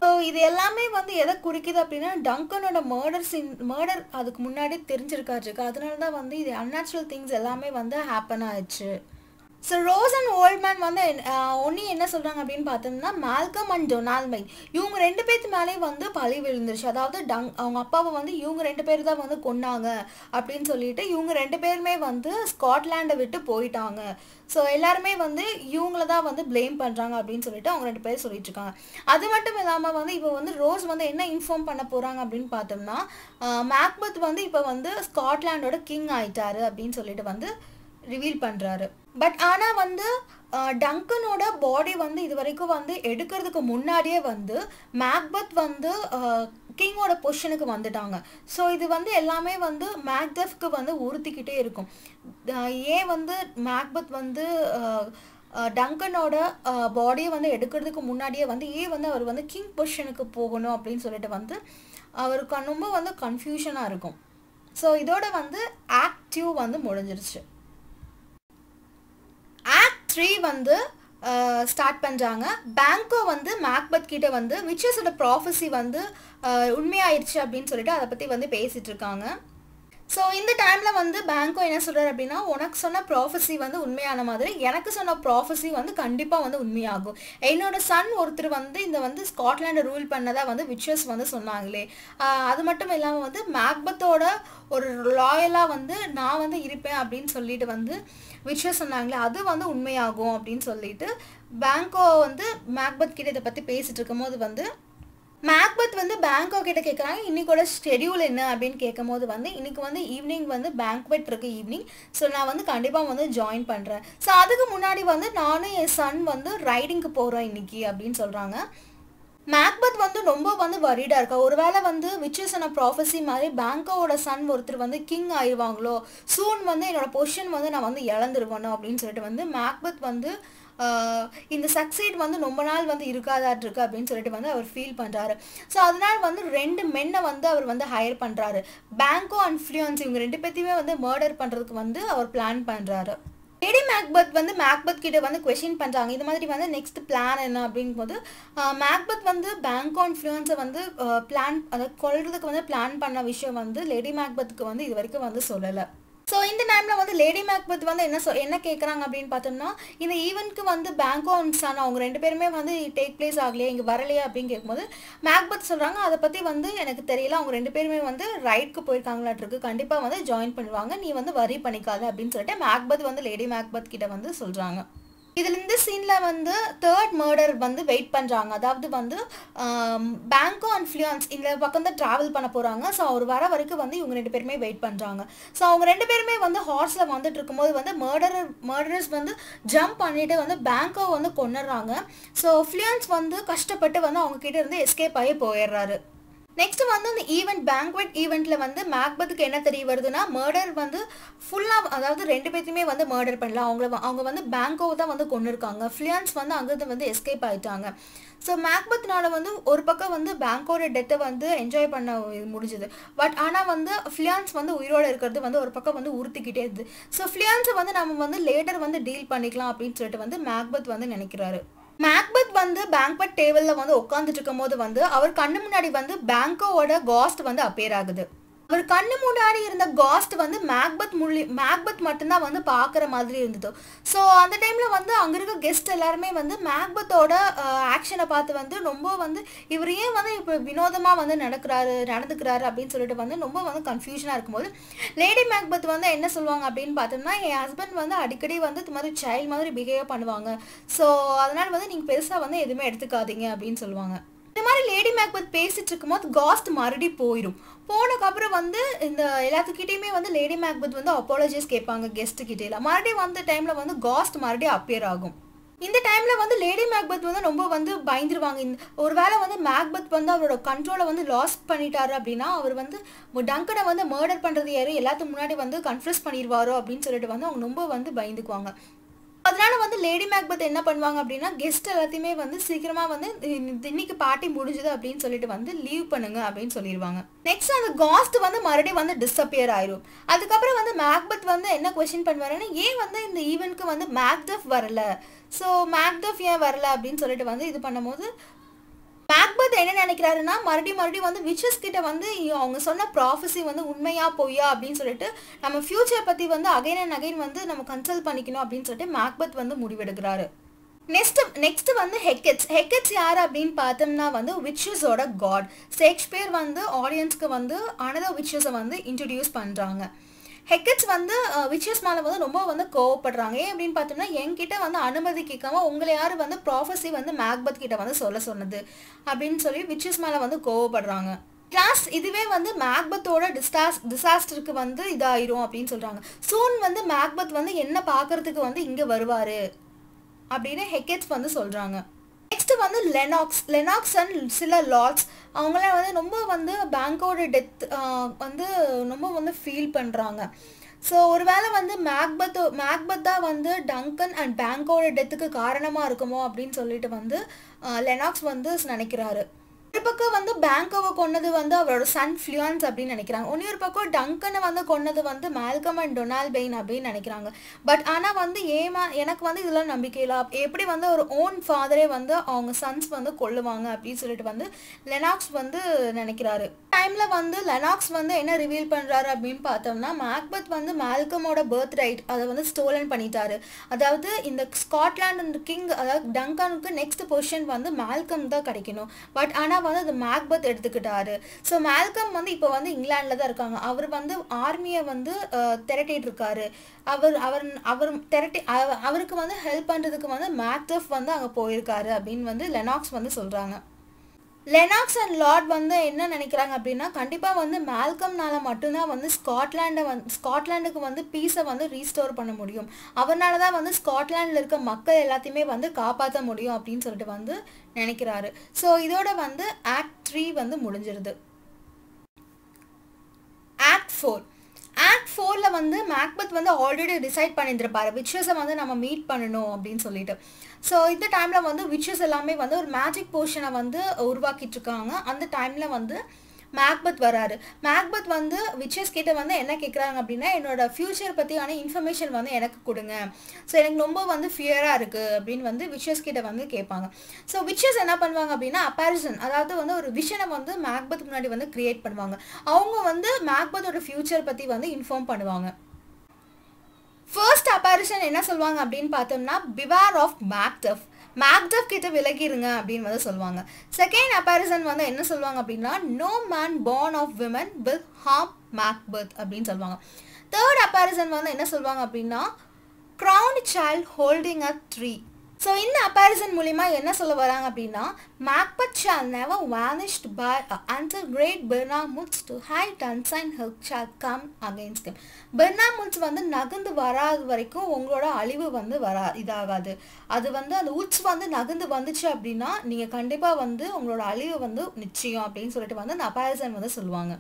ஸோ இது எல்லாமே வந்து எதை குறிக்குது அப்படின்னா டங்கனோட மர்டர் சின் மர்டர் அதுக்கு முன்னாடி தெரிஞ்சிருக்காரு அதனால தான் வந்து இது அன்நேச்சுரல் திங்ஸ் எல்லாமே வந்து ஹேப்பன் ஆயிடுச்சு ஸோ ரோஸ் அண்ட் ஓல்ட்மேன் வந்து ஒன்று என்ன சொல்கிறாங்க அப்படின்னு பார்த்தோம்னா மால்கம் அண்ட் டொனால்ட் இவங்க ரெண்டு பேர்த்து மேலே வந்து பழி விழுந்துருச்சு அதாவது டங் அவங்க அப்பாவை வந்து இவங்க ரெண்டு பேர் தான் வந்து கொன்னாங்க அப்படின்னு சொல்லிட்டு இவங்க ரெண்டு பேருமே வந்து ஸ்காட்லாண்டை விட்டு போயிட்டாங்க ஸோ எல்லாருமே வந்து இவங்கள தான் வந்து ப்ளேம் பண்ணுறாங்க அப்படின்னு சொல்லிட்டு அவங்க ரெண்டு பேர் சொல்லிட்டு இருக்காங்க அது மட்டும் இல்லாமல் வந்து இப்போ வந்து ரோஸ் வந்து என்ன இன்ஃபார்ம் பண்ண போகிறாங்க அப்படின்னு பார்த்தோம்னா மேக்பத் வந்து இப்போ வந்து ஸ்காட்லாண்டோட கிங் ஆயிட்டாரு அப்படின்னு சொல்லிட்டு வந்து ரிவீல் பண்ணுறாரு பட் ஆனால் வந்து டங்கனோட பாடி வந்து இது வரைக்கும் வந்து எடுக்கிறதுக்கு முன்னாடியே வந்து மேக்பத் வந்து கிங்கோட பொஷனுக்கு வந்துட்டாங்க ஸோ இது வந்து எல்லாமே வந்து மேக்தஃப்க்கு வந்து உறுத்திக்கிட்டே இருக்கும் ஏன் வந்து மேக்பத் வந்து டங்கனோட பாடியை வந்து எடுக்கிறதுக்கு முன்னாடியே வந்து ஏன் வந்து அவர் வந்து கிங் பொஷனுக்கு போகணும் அப்படின்னு சொல்லிட்டு வந்து அவருக்கு ரொம்ப வந்து கன்ஃபியூஷனாக இருக்கும் ஸோ இதோட வந்து ஆக்டிவ் வந்து முடிஞ்சிருச்சு ஆக்ட் த்ரீ வந்து ஸ்டார்ட் uh, பண்ணுறாங்க பேங்கோ வந்து மேக்பத் கிட்ட வந்து விச்சஸோட ப்ராஃபஸி வந்து uh, உண்மையாயிருச்சு அப்படின்னு சொல்லிட்டு அதை பற்றி வந்து பேசிகிட்டு இருக்காங்க ஸோ இந்த டைமில் வந்து பேங்கோ என்ன சொல்கிறார் அப்படின்னா உனக்கு சொன்ன ப்ராஃபஸி வந்து உண்மையான மாதிரி எனக்கு சொன்ன ப்ராஃபஸி வந்து கண்டிப்பாக வந்து உண்மையாகும் என்னோட சன் ஒருத்தர் வந்து இந்த வந்து ஸ்காட்லாண்டை ரூல் பண்ணதாக வந்து விச்சஸ் வந்து சொன்னாங்களே அது மட்டும் இல்லாமல் வந்து மேக்பத்தோட ஒரு லாயலாக வந்து நான் வந்து இருப்பேன் அப்படின்னு சொல்லிட்டு வந்து விஷயம் சொன்னாங்களே அது வந்து உண்மையாகும் அப்படின்னு சொல்லிட்டு பேங்கோ வந்து மேக்பத் கிட்ட இதை பற்றி பேசிகிட்டு இருக்கும்போது வந்து மேக்பத் வந்து பேங்கோ கிட்ட கேட்குறாங்க இன்னைக்கோட ஷெடியூல் என்ன அப்படின்னு கேட்கும்போது வந்து இன்னைக்கு வந்து ஈவினிங் வந்து பேங்க்வெட் இருக்குது ஈவினிங் ஸோ நான் வந்து கண்டிப்பாக வந்து ஜாயின் பண்ணுறேன் ஸோ அதுக்கு முன்னாடி வந்து நானும் என் சன் வந்து ரைடிங்க்கு போகிறோம் இன்னைக்கு அப்படின்னு சொல்கிறாங்க மேக்பத் வந்து ரொம்ப வந்து வரிடாக இருக்கா ஒருவேளை வந்து விச்சஸ் அண்ட் ப்ராஃபஸி மாதிரி பேங்கோட சன் ஒருத்தர் வந்து கிங் ஆயிடுவாங்களோ சூன் வந்து என்னோட பொசிஷன் வந்து நான் வந்து இழந்துருவேணும் அப்படின்னு சொல்லிட்டு வந்து மேக்பத் வந்து இந்த சக்சைட் வந்து ரொம்ப நாள் வந்து இருக்காதாட்டு இருக்கு அப்படின்னு சொல்லிட்டு வந்து அவர் ஃபீல் பண்ணுறாரு ஸோ அதனால் வந்து ரெண்டு மென்னை வந்து அவர் வந்து ஹையர் பண்ணுறாரு பேங்கோ அண்ட் ஃப்ளூயன்ஸ் இவங்க ரெண்டு பேர்த்தையுமே வந்து மர்டர் பண்ணுறதுக்கு வந்து அவர் பிளான் பண்ணுறாரு லேடி மேக்பத் வந்து மேக்பத் கிட்ட வந்து கொஷின் பண்ணுறாங்க இது மாதிரி வந்து நெக்ஸ்ட் பிளான் என்ன அப்படிங்கும்போது மேக்பத் வந்து பேங்க் ஆன்ஃப்ளூயன்ஸை வந்து பிளான் அதாவது கொள்றதுக்கு வந்து பிளான் பண்ண விஷயம் வந்து லேடி மேக்பத்துக்கு வந்து இது வரைக்கும் வந்து சொல்லலை ஸோ இந்த டைமில் வந்து லேடி மேக்பத் வந்து என்ன சொ என்ன கேட்குறாங்க அப்படின்னு பார்த்தோம்னா இந்த ஈவெண்ட்க்கு வந்து பேங்கோ அண்ட் அவங்க ரெண்டு பேருமே வந்து டேக் பிளேஸ் ஆகலையே இங்கே வரலையே அப்படின்னு கேட்கும்போது மேக்பத் சொல்கிறாங்க அதை பற்றி வந்து எனக்கு தெரியல அவங்க ரெண்டு பேருமே வந்து ரைட்க்கு போயிருக்காங்களாட்ருக்கு கண்டிப்பாக வந்து ஜாயின் பண்ணுவாங்க நீ வந்து வரி பண்ணிக்காத அப்படின்னு சொல்லிட்டு மேக்பத் வந்து லேடி மேக்பத் கிட்ட வந்து சொல்கிறாங்க இதில் இந்த சீனில் வந்து தேர்ட் மர்டர் வந்து வெயிட் பண்ணுறாங்க அதாவது வந்து பேங்கோ அண்ட் ஃப்ளியான்ஸ் இந்த பக்கம் தான் ட்ராவல் பண்ண போகிறாங்க ஸோ அவர் வர வரைக்கும் வந்து இவங்க ரெண்டு பேருமே வெயிட் பண்ணுறாங்க ஸோ அவங்க ரெண்டு பேருமே வந்து ஹார்ஸில் வந்துட்டு இருக்கும்போது வந்து மர்டரர் மர்டரர்ஸ் வந்து ஜம்ப் பண்ணிட்டு வந்து பேங்கோ வந்து கொண்டுடுறாங்க ஸோ ஃப்ளியான்ஸ் வந்து கஷ்டப்பட்டு வந்து அவங்க கிட்டே இருந்து எஸ்கேப் ஆகி போயிடுறாரு நெக்ஸ்ட் வந்து இந்த ஈவெண்ட் பேங்க்வெட் ஈவெண்ட்ல வந்து மேக்பத்துக்கு என்ன தெரிய வருதுன்னா மர்டர் வந்து ஃபுல்லாக அதாவது ரெண்டு பேர்த்தையுமே வந்து மர்டர் பண்ணலாம் அவங்கள அவங்க வந்து பேங்கோ தான் வந்து கொண்டு இருக்காங்க ஃபிலியான்ஸ் வந்து அங்கேருந்து வந்து எஸ்கேப் ஆயிட்டாங்க ஸோ மேக்பத்னால வந்து ஒரு பக்கம் வந்து பேங்கோட டெத்தை வந்து என்ஜாய் பண்ண முடிஞ்சுது பட் ஆனால் வந்து ஃபிலியான்ஸ் வந்து உயிரோடு இருக்கிறது வந்து ஒரு பக்கம் வந்து உறுத்திக்கிட்டே இருக்குது ஸோ ஃபிலியான்ஸை வந்து நம்ம வந்து லேட்டர் வந்து டீல் பண்ணிக்கலாம் அப்படின்னு சொல்லிட்டு வந்து மேக்பத் வந்து நினைக்கிறாரு மேக்பத் வந்து பேங்க்பட் டேபிளில் வந்து உட்காந்துட்டு இருக்கும் போது வந்து அவர் கண்ணு முன்னாடி வந்து பேங்கோட காஸ்ட் வந்து அப்பேர் ஆகுது அவர் கண்ணு முன்னாடி இருந்த காஸ்ட் வந்து மேக்பத் முள்ளி மேக்பத் மட்டும்தான் வந்து பார்க்குற மாதிரி இருந்தது ஸோ அந்த டைமில் வந்து அங்கே இருக்க கெஸ்ட் எல்லாருமே வந்து மேக்பத்தோட ஆக்ஷனை பார்த்து வந்து ரொம்ப வந்து இவர் ஏன் வந்து இப்போ வினோதமாக வந்து நடக்கிறாரு நடந்துக்கிறாரு அப்படின்னு சொல்லிட்டு வந்து ரொம்ப வந்து கன்ஃபியூஷனாக இருக்கும்போது லேடி மேக்பத் வந்து என்ன சொல்லுவாங்க அப்படின்னு பார்த்தோம்னா என் ஹஸ்பண்ட் வந்து அடிக்கடி வந்து இது மாதிரி சைல்டு மாதிரி பிஹேவ் பண்ணுவாங்க ஸோ அதனால் வந்து நீங்கள் பெருசாக வந்து எதுவுமே எடுத்துக்காதீங்க அப்படின்னு சொல்லுவாங்க இந்த மாதிரி லேடி மேக்பத் பேசிட்டு இருக்கும்போது காஸ்ட் மறுபடியும் போயிடும் போனதுக்கப்புறம் வந்து இந்த எல்லாத்துக்கிட்டையுமே வந்து லேடி மேக்பத் வந்து அப்பாலஜிஸ் கேட்பாங்க கெஸ்ட்டு கிட்டே இல்லை மறுபடியும் வந்த டைமில் வந்து காஸ்ட் மறுபடியும் அப்பியர் ஆகும் இந்த டைமில் வந்து லேடி மேக்பத் வந்து ரொம்ப வந்து பயந்துருவாங்க இந்த ஒரு வேளை வந்து மேக்பத் வந்து அவரோட கண்ட்ரோலை வந்து லாஸ் பண்ணிட்டாரு அப்படின்னா அவர் வந்து டங்கனை வந்து மர்டர் பண்ணுறது யாரும் எல்லாத்துக்கு முன்னாடி வந்து கன்ஃபியூஸ் பண்ணிடுவாரோ அப்படின்னு சொல்லிட்டு வந்து அவங்க ரொம்ப வந்து பயந்துக்குவாங்க அதனால வந்து லேடி மேக்பத் என்ன பண்ணுவாங்க அப்படின்னா கெஸ்ட் எல்லாத்தையுமே வந்து சீக்கிரமா வந்து இன்னைக்கு பார்ட்டி முடிஞ்சது அப்படின்னு சொல்லிட்டு வந்து லீவ் பண்ணுங்க அப்படின்னு சொல்லிடுவாங்க நெக்ஸ்ட் அந்த காஸ்ட் வந்து மறுபடியும் வந்து டிஸ்அப்பியர் ஆயிரும் அதுக்கப்புறம் வந்து மேக்பத் வந்து என்ன கொஸ்டின் பண்ணுவாருன்னா ஏன் வந்து இந்த ஈவெண்ட்க்கு வந்து மேக்தஃப் வரல ஸோ மேக்தஃப் ஏன் வரல அப்படின்னு சொல்லிட்டு வந்து இது பண்ணும்போது அக்பத் என்ன நினைக்கிறாருன்னா மறுபடியும் மறுபடியும் வந்து விச்சஸ் கிட்ட வந்து அவங்க சொன்ன ப்ராஃபஸி வந்து உண்மையா பொய்யா அப்படின்னு சொல்லிட்டு நம்ம ஃபியூச்சர் பற்றி வந்து அகைன் அண்ட் அகைன் வந்து நம்ம கன்சல்ட் பண்ணிக்கணும் அப்படின்னு சொல்லிட்டு மேக்பத் வந்து முடிவெடுக்கிறாரு நெக்ஸ்ட் நெக்ஸ்ட் வந்து ஹெக்கெட்ஸ் ஹெக்கெட்ஸ் யார் அப்படின்னு பார்த்தோம்னா வந்து விச்சஸோட காட் ஷேக்ஸ்பியர் வந்து ஆடியன்ஸ்க்கு வந்து அனதர் விச்சஸை வந்து இன்ட்ரடியூஸ் பண்ணுறாங்க ஹெக்கட்ஸ் வந்து விச்சஸ் மேலே வந்து ரொம்ப வந்து கோவப்படுறாங்க ஏன் அப்படின்னு பார்த்தோம்னா என்கிட்ட வந்து அனுமதி கேட்காம உங்களை யார் வந்து ப்ராஃபஸி வந்து மேக்பத் கிட்ட வந்து சொல்ல சொன்னது அப்படின்னு சொல்லி விச்சஸ் மேலே வந்து கோவப்படுறாங்க கிளாஸ் இதுவே வந்து மேக்பத்தோட டிஸ்டாஸ் டிசாஸ்டருக்கு வந்து இதாயிரும் அப்படின்னு சொல்கிறாங்க சூன் வந்து மேக்பத் வந்து என்ன பார்க்கறதுக்கு வந்து இங்கே வருவார் அப்படின்னு ஹெக்கெட்ஸ் வந்து சொல்கிறாங்க நெக்ஸ்ட் வந்து லெனாக்ஸ் லெனாக்ஸ் அண்ட் சில லாட்ஸ் அவங்களாம் வந்து ரொம்ப வந்து பேங்கோட டெத் வந்து ரொம்ப வந்து ஃபீல் பண்ணுறாங்க ஸோ ஒரு வேளை வந்து மேக்பத் மேக்பத் தான் வந்து டங்கன் அண்ட் பேங்கோட டெத்துக்கு காரணமாக இருக்குமோ அப்படின்னு சொல்லிட்டு வந்து லெனாக்ஸ் வந்து நினைக்கிறாரு ஒரு பக்கம் வந்து பேங்கோவை கொன்னது வந்து அவரோட சன் ஃப்ளூயன்ஸ் அப்படின்னு நினைக்கிறாங்க ஒன்னொரு பக்கம் டங்கனை வந்து கொன்னது வந்து மேல்கம் அண்ட் டொனால்ட் பெயின் அப்படின்னு நினைக்கிறாங்க பட் ஆனால் வந்து ஏமா எனக்கு வந்து இதெல்லாம் நம்பிக்கை இல்லை எப்படி வந்து ஒரு ஓன் ஃபாதரே வந்து அவங்க சன்ஸ் வந்து கொள்ளுவாங்க அப்படின்னு சொல்லிட்டு வந்து லெனாக்ஸ் வந்து நினைக்கிறாரு டைமில் வந்து லெனாக்ஸ் வந்து என்ன ரிவீல் பண்ணுறாரு அப்படின்னு பார்த்தோம்னா மேக்பத் வந்து மேல்கமோட பர்த் ரைட் அதை வந்து ஸ்டோலன் பண்ணிட்டாரு அதாவது இந்த ஸ்காட்லாண்ட் கிங் அதாவது டங்கனுக்கு நெக்ஸ்ட் பொசிஷன் வந்து மேல்கம் தான் கிடைக்கணும் பட் ஆனால் தான் வந்து அது மேக்பத் எடுத்துக்கிட்டாரு ஸோ மேல்கம் வந்து இப்போ வந்து இங்கிலாண்டில் தான் இருக்காங்க அவர் வந்து ஆர்மியை வந்து திரட்டிட்டு இருக்காரு அவர் அவர் அவர் திரட்டி அவருக்கு வந்து ஹெல்ப் பண்ணுறதுக்கு வந்து மேக்டஃப் வந்து அங்கே போயிருக்காரு அப்படின்னு வந்து லெனாக்ஸ் வந்து சொல்கிறாங்க லெனாக்ஸ் அண்ட் லார்ட் வந்து என்ன நினைக்கிறாங்க அப்படின்னா கண்டிப்பாக வந்து மேல்கம்னால மட்டும்தான் வந்து ஸ்காட்லாண்டை வந் ஸ்காட்லாண்டுக்கு வந்து பீஸை வந்து ரீஸ்டோர் பண்ண முடியும் அவனால தான் வந்து ஸ்காட்லாண்டில் இருக்க மக்கள் எல்லாத்தையுமே வந்து காப்பாற்ற முடியும் அப்படின்னு சொல்லிட்டு வந்து நினைக்கிறாரு ஸோ இதோட வந்து ஆக்ட் த்ரீ வந்து முடிஞ்சிருது ஆக்ட் ஃபோர் ஆக்ட் ஃபோரில் வந்து மேக்பத் வந்து ஆல்ரெடி டிசைட் பண்ணியிருந்திருப்பாரு விச்சஸை வந்து நம்ம மீட் பண்ணணும் அப்படின்னு சொல்லிட்டு ஸோ இந்த டைமில் வந்து விச்சஸ் எல்லாமே வந்து ஒரு மேஜிக் போர்ஷனை வந்து உருவாக்கிட்டு இருக்காங்க அந்த டைமில் வந்து மேக்பத் வராரு மேக்பத் வந்து விச்சஸ் கிட்ட வந்து என்ன கேட்குறாங்க அப்படின்னா என்னோட ஃப்யூச்சர் பற்றியான இன்ஃபர்மேஷன் வந்து எனக்கு கொடுங்க ஸோ எனக்கு ரொம்ப வந்து ஃபியராக இருக்குது அப்படின்னு வந்து விச்சஸ் கிட்ட வந்து கேட்பாங்க ஸோ விச்சஸ் என்ன பண்ணுவாங்க அப்படின்னா அப்பாரிசன் அதாவது வந்து ஒரு விஷனை வந்து மேக்பத் முன்னாடி வந்து கிரியேட் பண்ணுவாங்க அவங்க வந்து மேக்பத்தோட ஃப்யூச்சர் பற்றி வந்து இன்ஃபார்ம் பண்ணுவாங்க ஃபர்ஸ்ட் அப்பாரிஷன் என்ன சொல்லுவாங்க அப்படின்னு பார்த்தோம்னா பிவார் ஆஃப் மேக்தஃப் மேக்டப் கிட்ட விலகிருங்க அப்படின்னு வந்து சொல்லுவாங்க செகண்ட் அப்பாரிசன் வந்து என்ன சொல்லுவாங்க அப்படின்னா no man born of women will make Macbeth அப்படின்னு சொல்லுவாங்க தேர்ட் அப்பாரிசன் வந்து என்ன சொல்லுவாங்க அப்படின்னா crown child holding a tree so இந்த அப்பாரிசன் மூலிமா என்ன சொல்ல வராங்க அப்படின்னா Macbeth shall never vanquished by under great Birnam woods to high Dunsinane and help shall come against him Birnam woods வந்து நகர்ந்து வராது வரைக்கும் உங்களோட அழிவு வந்து வரா இதாகாது அது வந்து அந்த உட்ஸ் வந்து நகர்ந்து வந்துச்சு அப்படின்னா நீங்கள் கண்டிப்பாக வந்து உங்களோட அழிவு வந்து நிச்சயம் அப்படின்னு சொல்லிட்டு வந்து அந்த அப்பாரிசன் வந்து சொல்லுவாங்க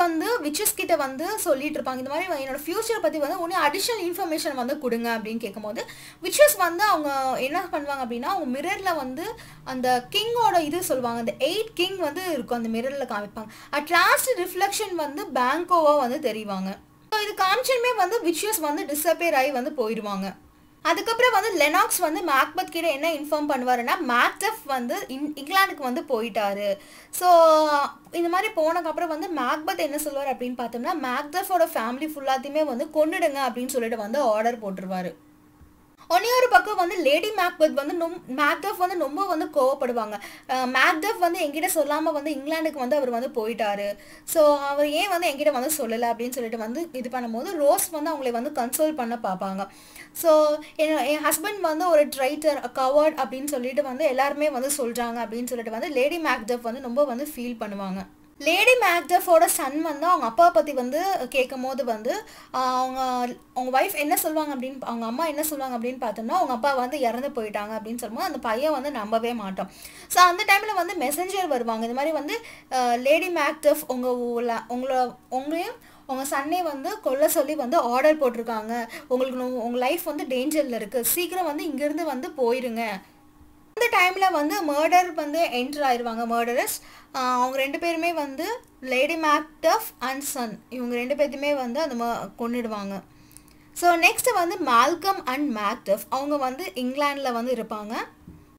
வந்து விச்சஸ் கிட்ட வந்து சொல்லிட்டு இருப்பாங்க இந்த மாதிரி என்னோட ஃபியூச்சர் பற்றி வந்து ஒன்று அடிஷனல் இன்ஃபர்மேஷன் வந்து கொடுங்க அப்படின்னு கேட்கும்போது விச்சஸ் வந்து அவங்க என்ன பண்ணுவாங்க அப்படின்னா அவங்க மிரரில் வந்து அந்த கிங்கோட இது சொல்லுவாங்க அந்த எயிட் கிங் வந்து இருக்கும் அந்த மிரரில் காமிப்பாங்க அட் லாஸ்ட் ரிஃப்ளெக்ஷன் வந்து பேங்கோவாக வந்து தெரிவாங்க ஸோ இது காமிச்சனுமே வந்து விச்சஸ் வந்து டிஸ்அப்பேர் ஆகி வந்து போயிடுவாங்க அதுக்கப்புறம் வந்து லெனாக்ஸ் வந்து மேக்பத் கிட்ட என்ன இன்ஃபார்ம் பண்ணுவாருன்னா மேக்டஃப் வந்து இன் இங்கிலாந்துக்கு வந்து போயிட்டாரு ஸோ இந்த மாதிரி போனதுக்கப்புறம் வந்து மேக்பத் என்ன சொல்லுவார் அப்படின்னு பார்த்தோம்னா மேக்தஃபோட ஃபேமிலி ஃபுல்லாத்தையுமே வந்து கொண்டுடுங்க அப்படின்னு சொல்லிட்டு வந்து ஆர்டர் போட்டுருவாரு ஒன்னே பக்கம் வந்து லேடி மேக்பெத் வந்து நொம் வந்து ரொம்ப வந்து கோவப்படுவாங்க மேக்தப் வந்து எங்கிட்ட சொல்லாமல் வந்து இங்கிலாந்துக்கு வந்து அவர் வந்து போயிட்டாரு ஸோ அவர் ஏன் வந்து எங்கிட்ட வந்து சொல்லலை அப்படின்னு சொல்லிட்டு வந்து இது பண்ணும்போது ரோஸ் வந்து அவங்களை வந்து கன்சோல் பண்ண பார்ப்பாங்க ஸோ என் என் ஹஸ்பண்ட் வந்து ஒரு ட்ரைட்டர் கவர்ட் அப்படின்னு சொல்லிட்டு வந்து எல்லாருமே வந்து சொல்கிறாங்க அப்படின்னு சொல்லிட்டு வந்து லேடி மேக்தப் வந்து ரொம்ப வந்து ஃபீல் பண்ணுவாங்க லேடி மேக்டஃபோட சன் வந்து அவங்க அப்பா பற்றி வந்து கேட்கும் போது வந்து அவங்க அவங்க ஒய்ஃப் என்ன சொல்லுவாங்க அப்படின்னு அவங்க அம்மா என்ன சொல்லுவாங்க அப்படின்னு பார்த்தோம்னா அவங்க அப்பா வந்து இறந்து போயிட்டாங்க அப்படின்னு சொல்லும்போது அந்த பையன் வந்து நம்பவே மாட்டோம் ஸோ அந்த டைமில் வந்து மெசஞ்சர் வருவாங்க இது மாதிரி வந்து லேடி மேக்டஃப் உங்கள் உங்களை உங்களையும் உங்கள் சன்னே வந்து கொல்ல சொல்லி வந்து ஆர்டர் போட்டிருக்காங்க உங்களுக்கு உங்கள் லைஃப் வந்து டேஞ்சரில் இருக்குது சீக்கிரம் வந்து இங்கேருந்து வந்து போயிருங்க இந்த டைமில் வந்து மர்டர் வந்து என்ட்ரு ஆயிடுவாங்க மர்டரஸ் அவங்க ரெண்டு பேருமே வந்து லேடி மேக்டஃப் அண்ட் சன் இவங்க ரெண்டு பேர்த்தையுமே வந்து அந்த ம கொண்டுடுவாங்க ஸோ நெக்ஸ்ட்டு வந்து மால்கம் அண்ட் மேக்டஃப் அவங்க வந்து இங்கிலாண்டில் வந்து இருப்பாங்க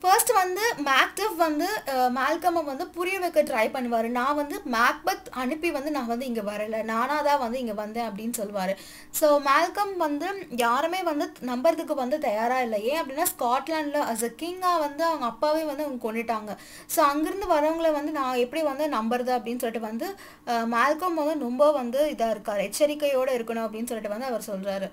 ஃபர்ஸ்ட் வந்து மேக்டிவ் வந்து மேல்கமை வந்து புரிய வைக்க ட்ரை பண்ணுவார் நான் வந்து மேக்பத் அனுப்பி வந்து நான் வந்து இங்கே வரலை நானாக தான் வந்து இங்கே வந்தேன் அப்படின்னு சொல்லுவார் ஸோ மேல்கம் வந்து யாருமே வந்து நம்புறதுக்கு வந்து தயாராக இல்லை ஏன் அப்படின்னா ஸ்காட்லாண்டில் அஸ் அ கிங்காக வந்து அவங்க அப்பாவே வந்து அவங்க கொண்டுட்டாங்க ஸோ அங்கேருந்து வரவங்கள வந்து நான் எப்படி வந்து நம்புறது அப்படின்னு சொல்லிட்டு வந்து மேல்கம் வந்து ரொம்ப வந்து இதாக இருக்கார் எச்சரிக்கையோடு இருக்கணும் அப்படின்னு சொல்லிட்டு வந்து அவர் சொல்கிறாரு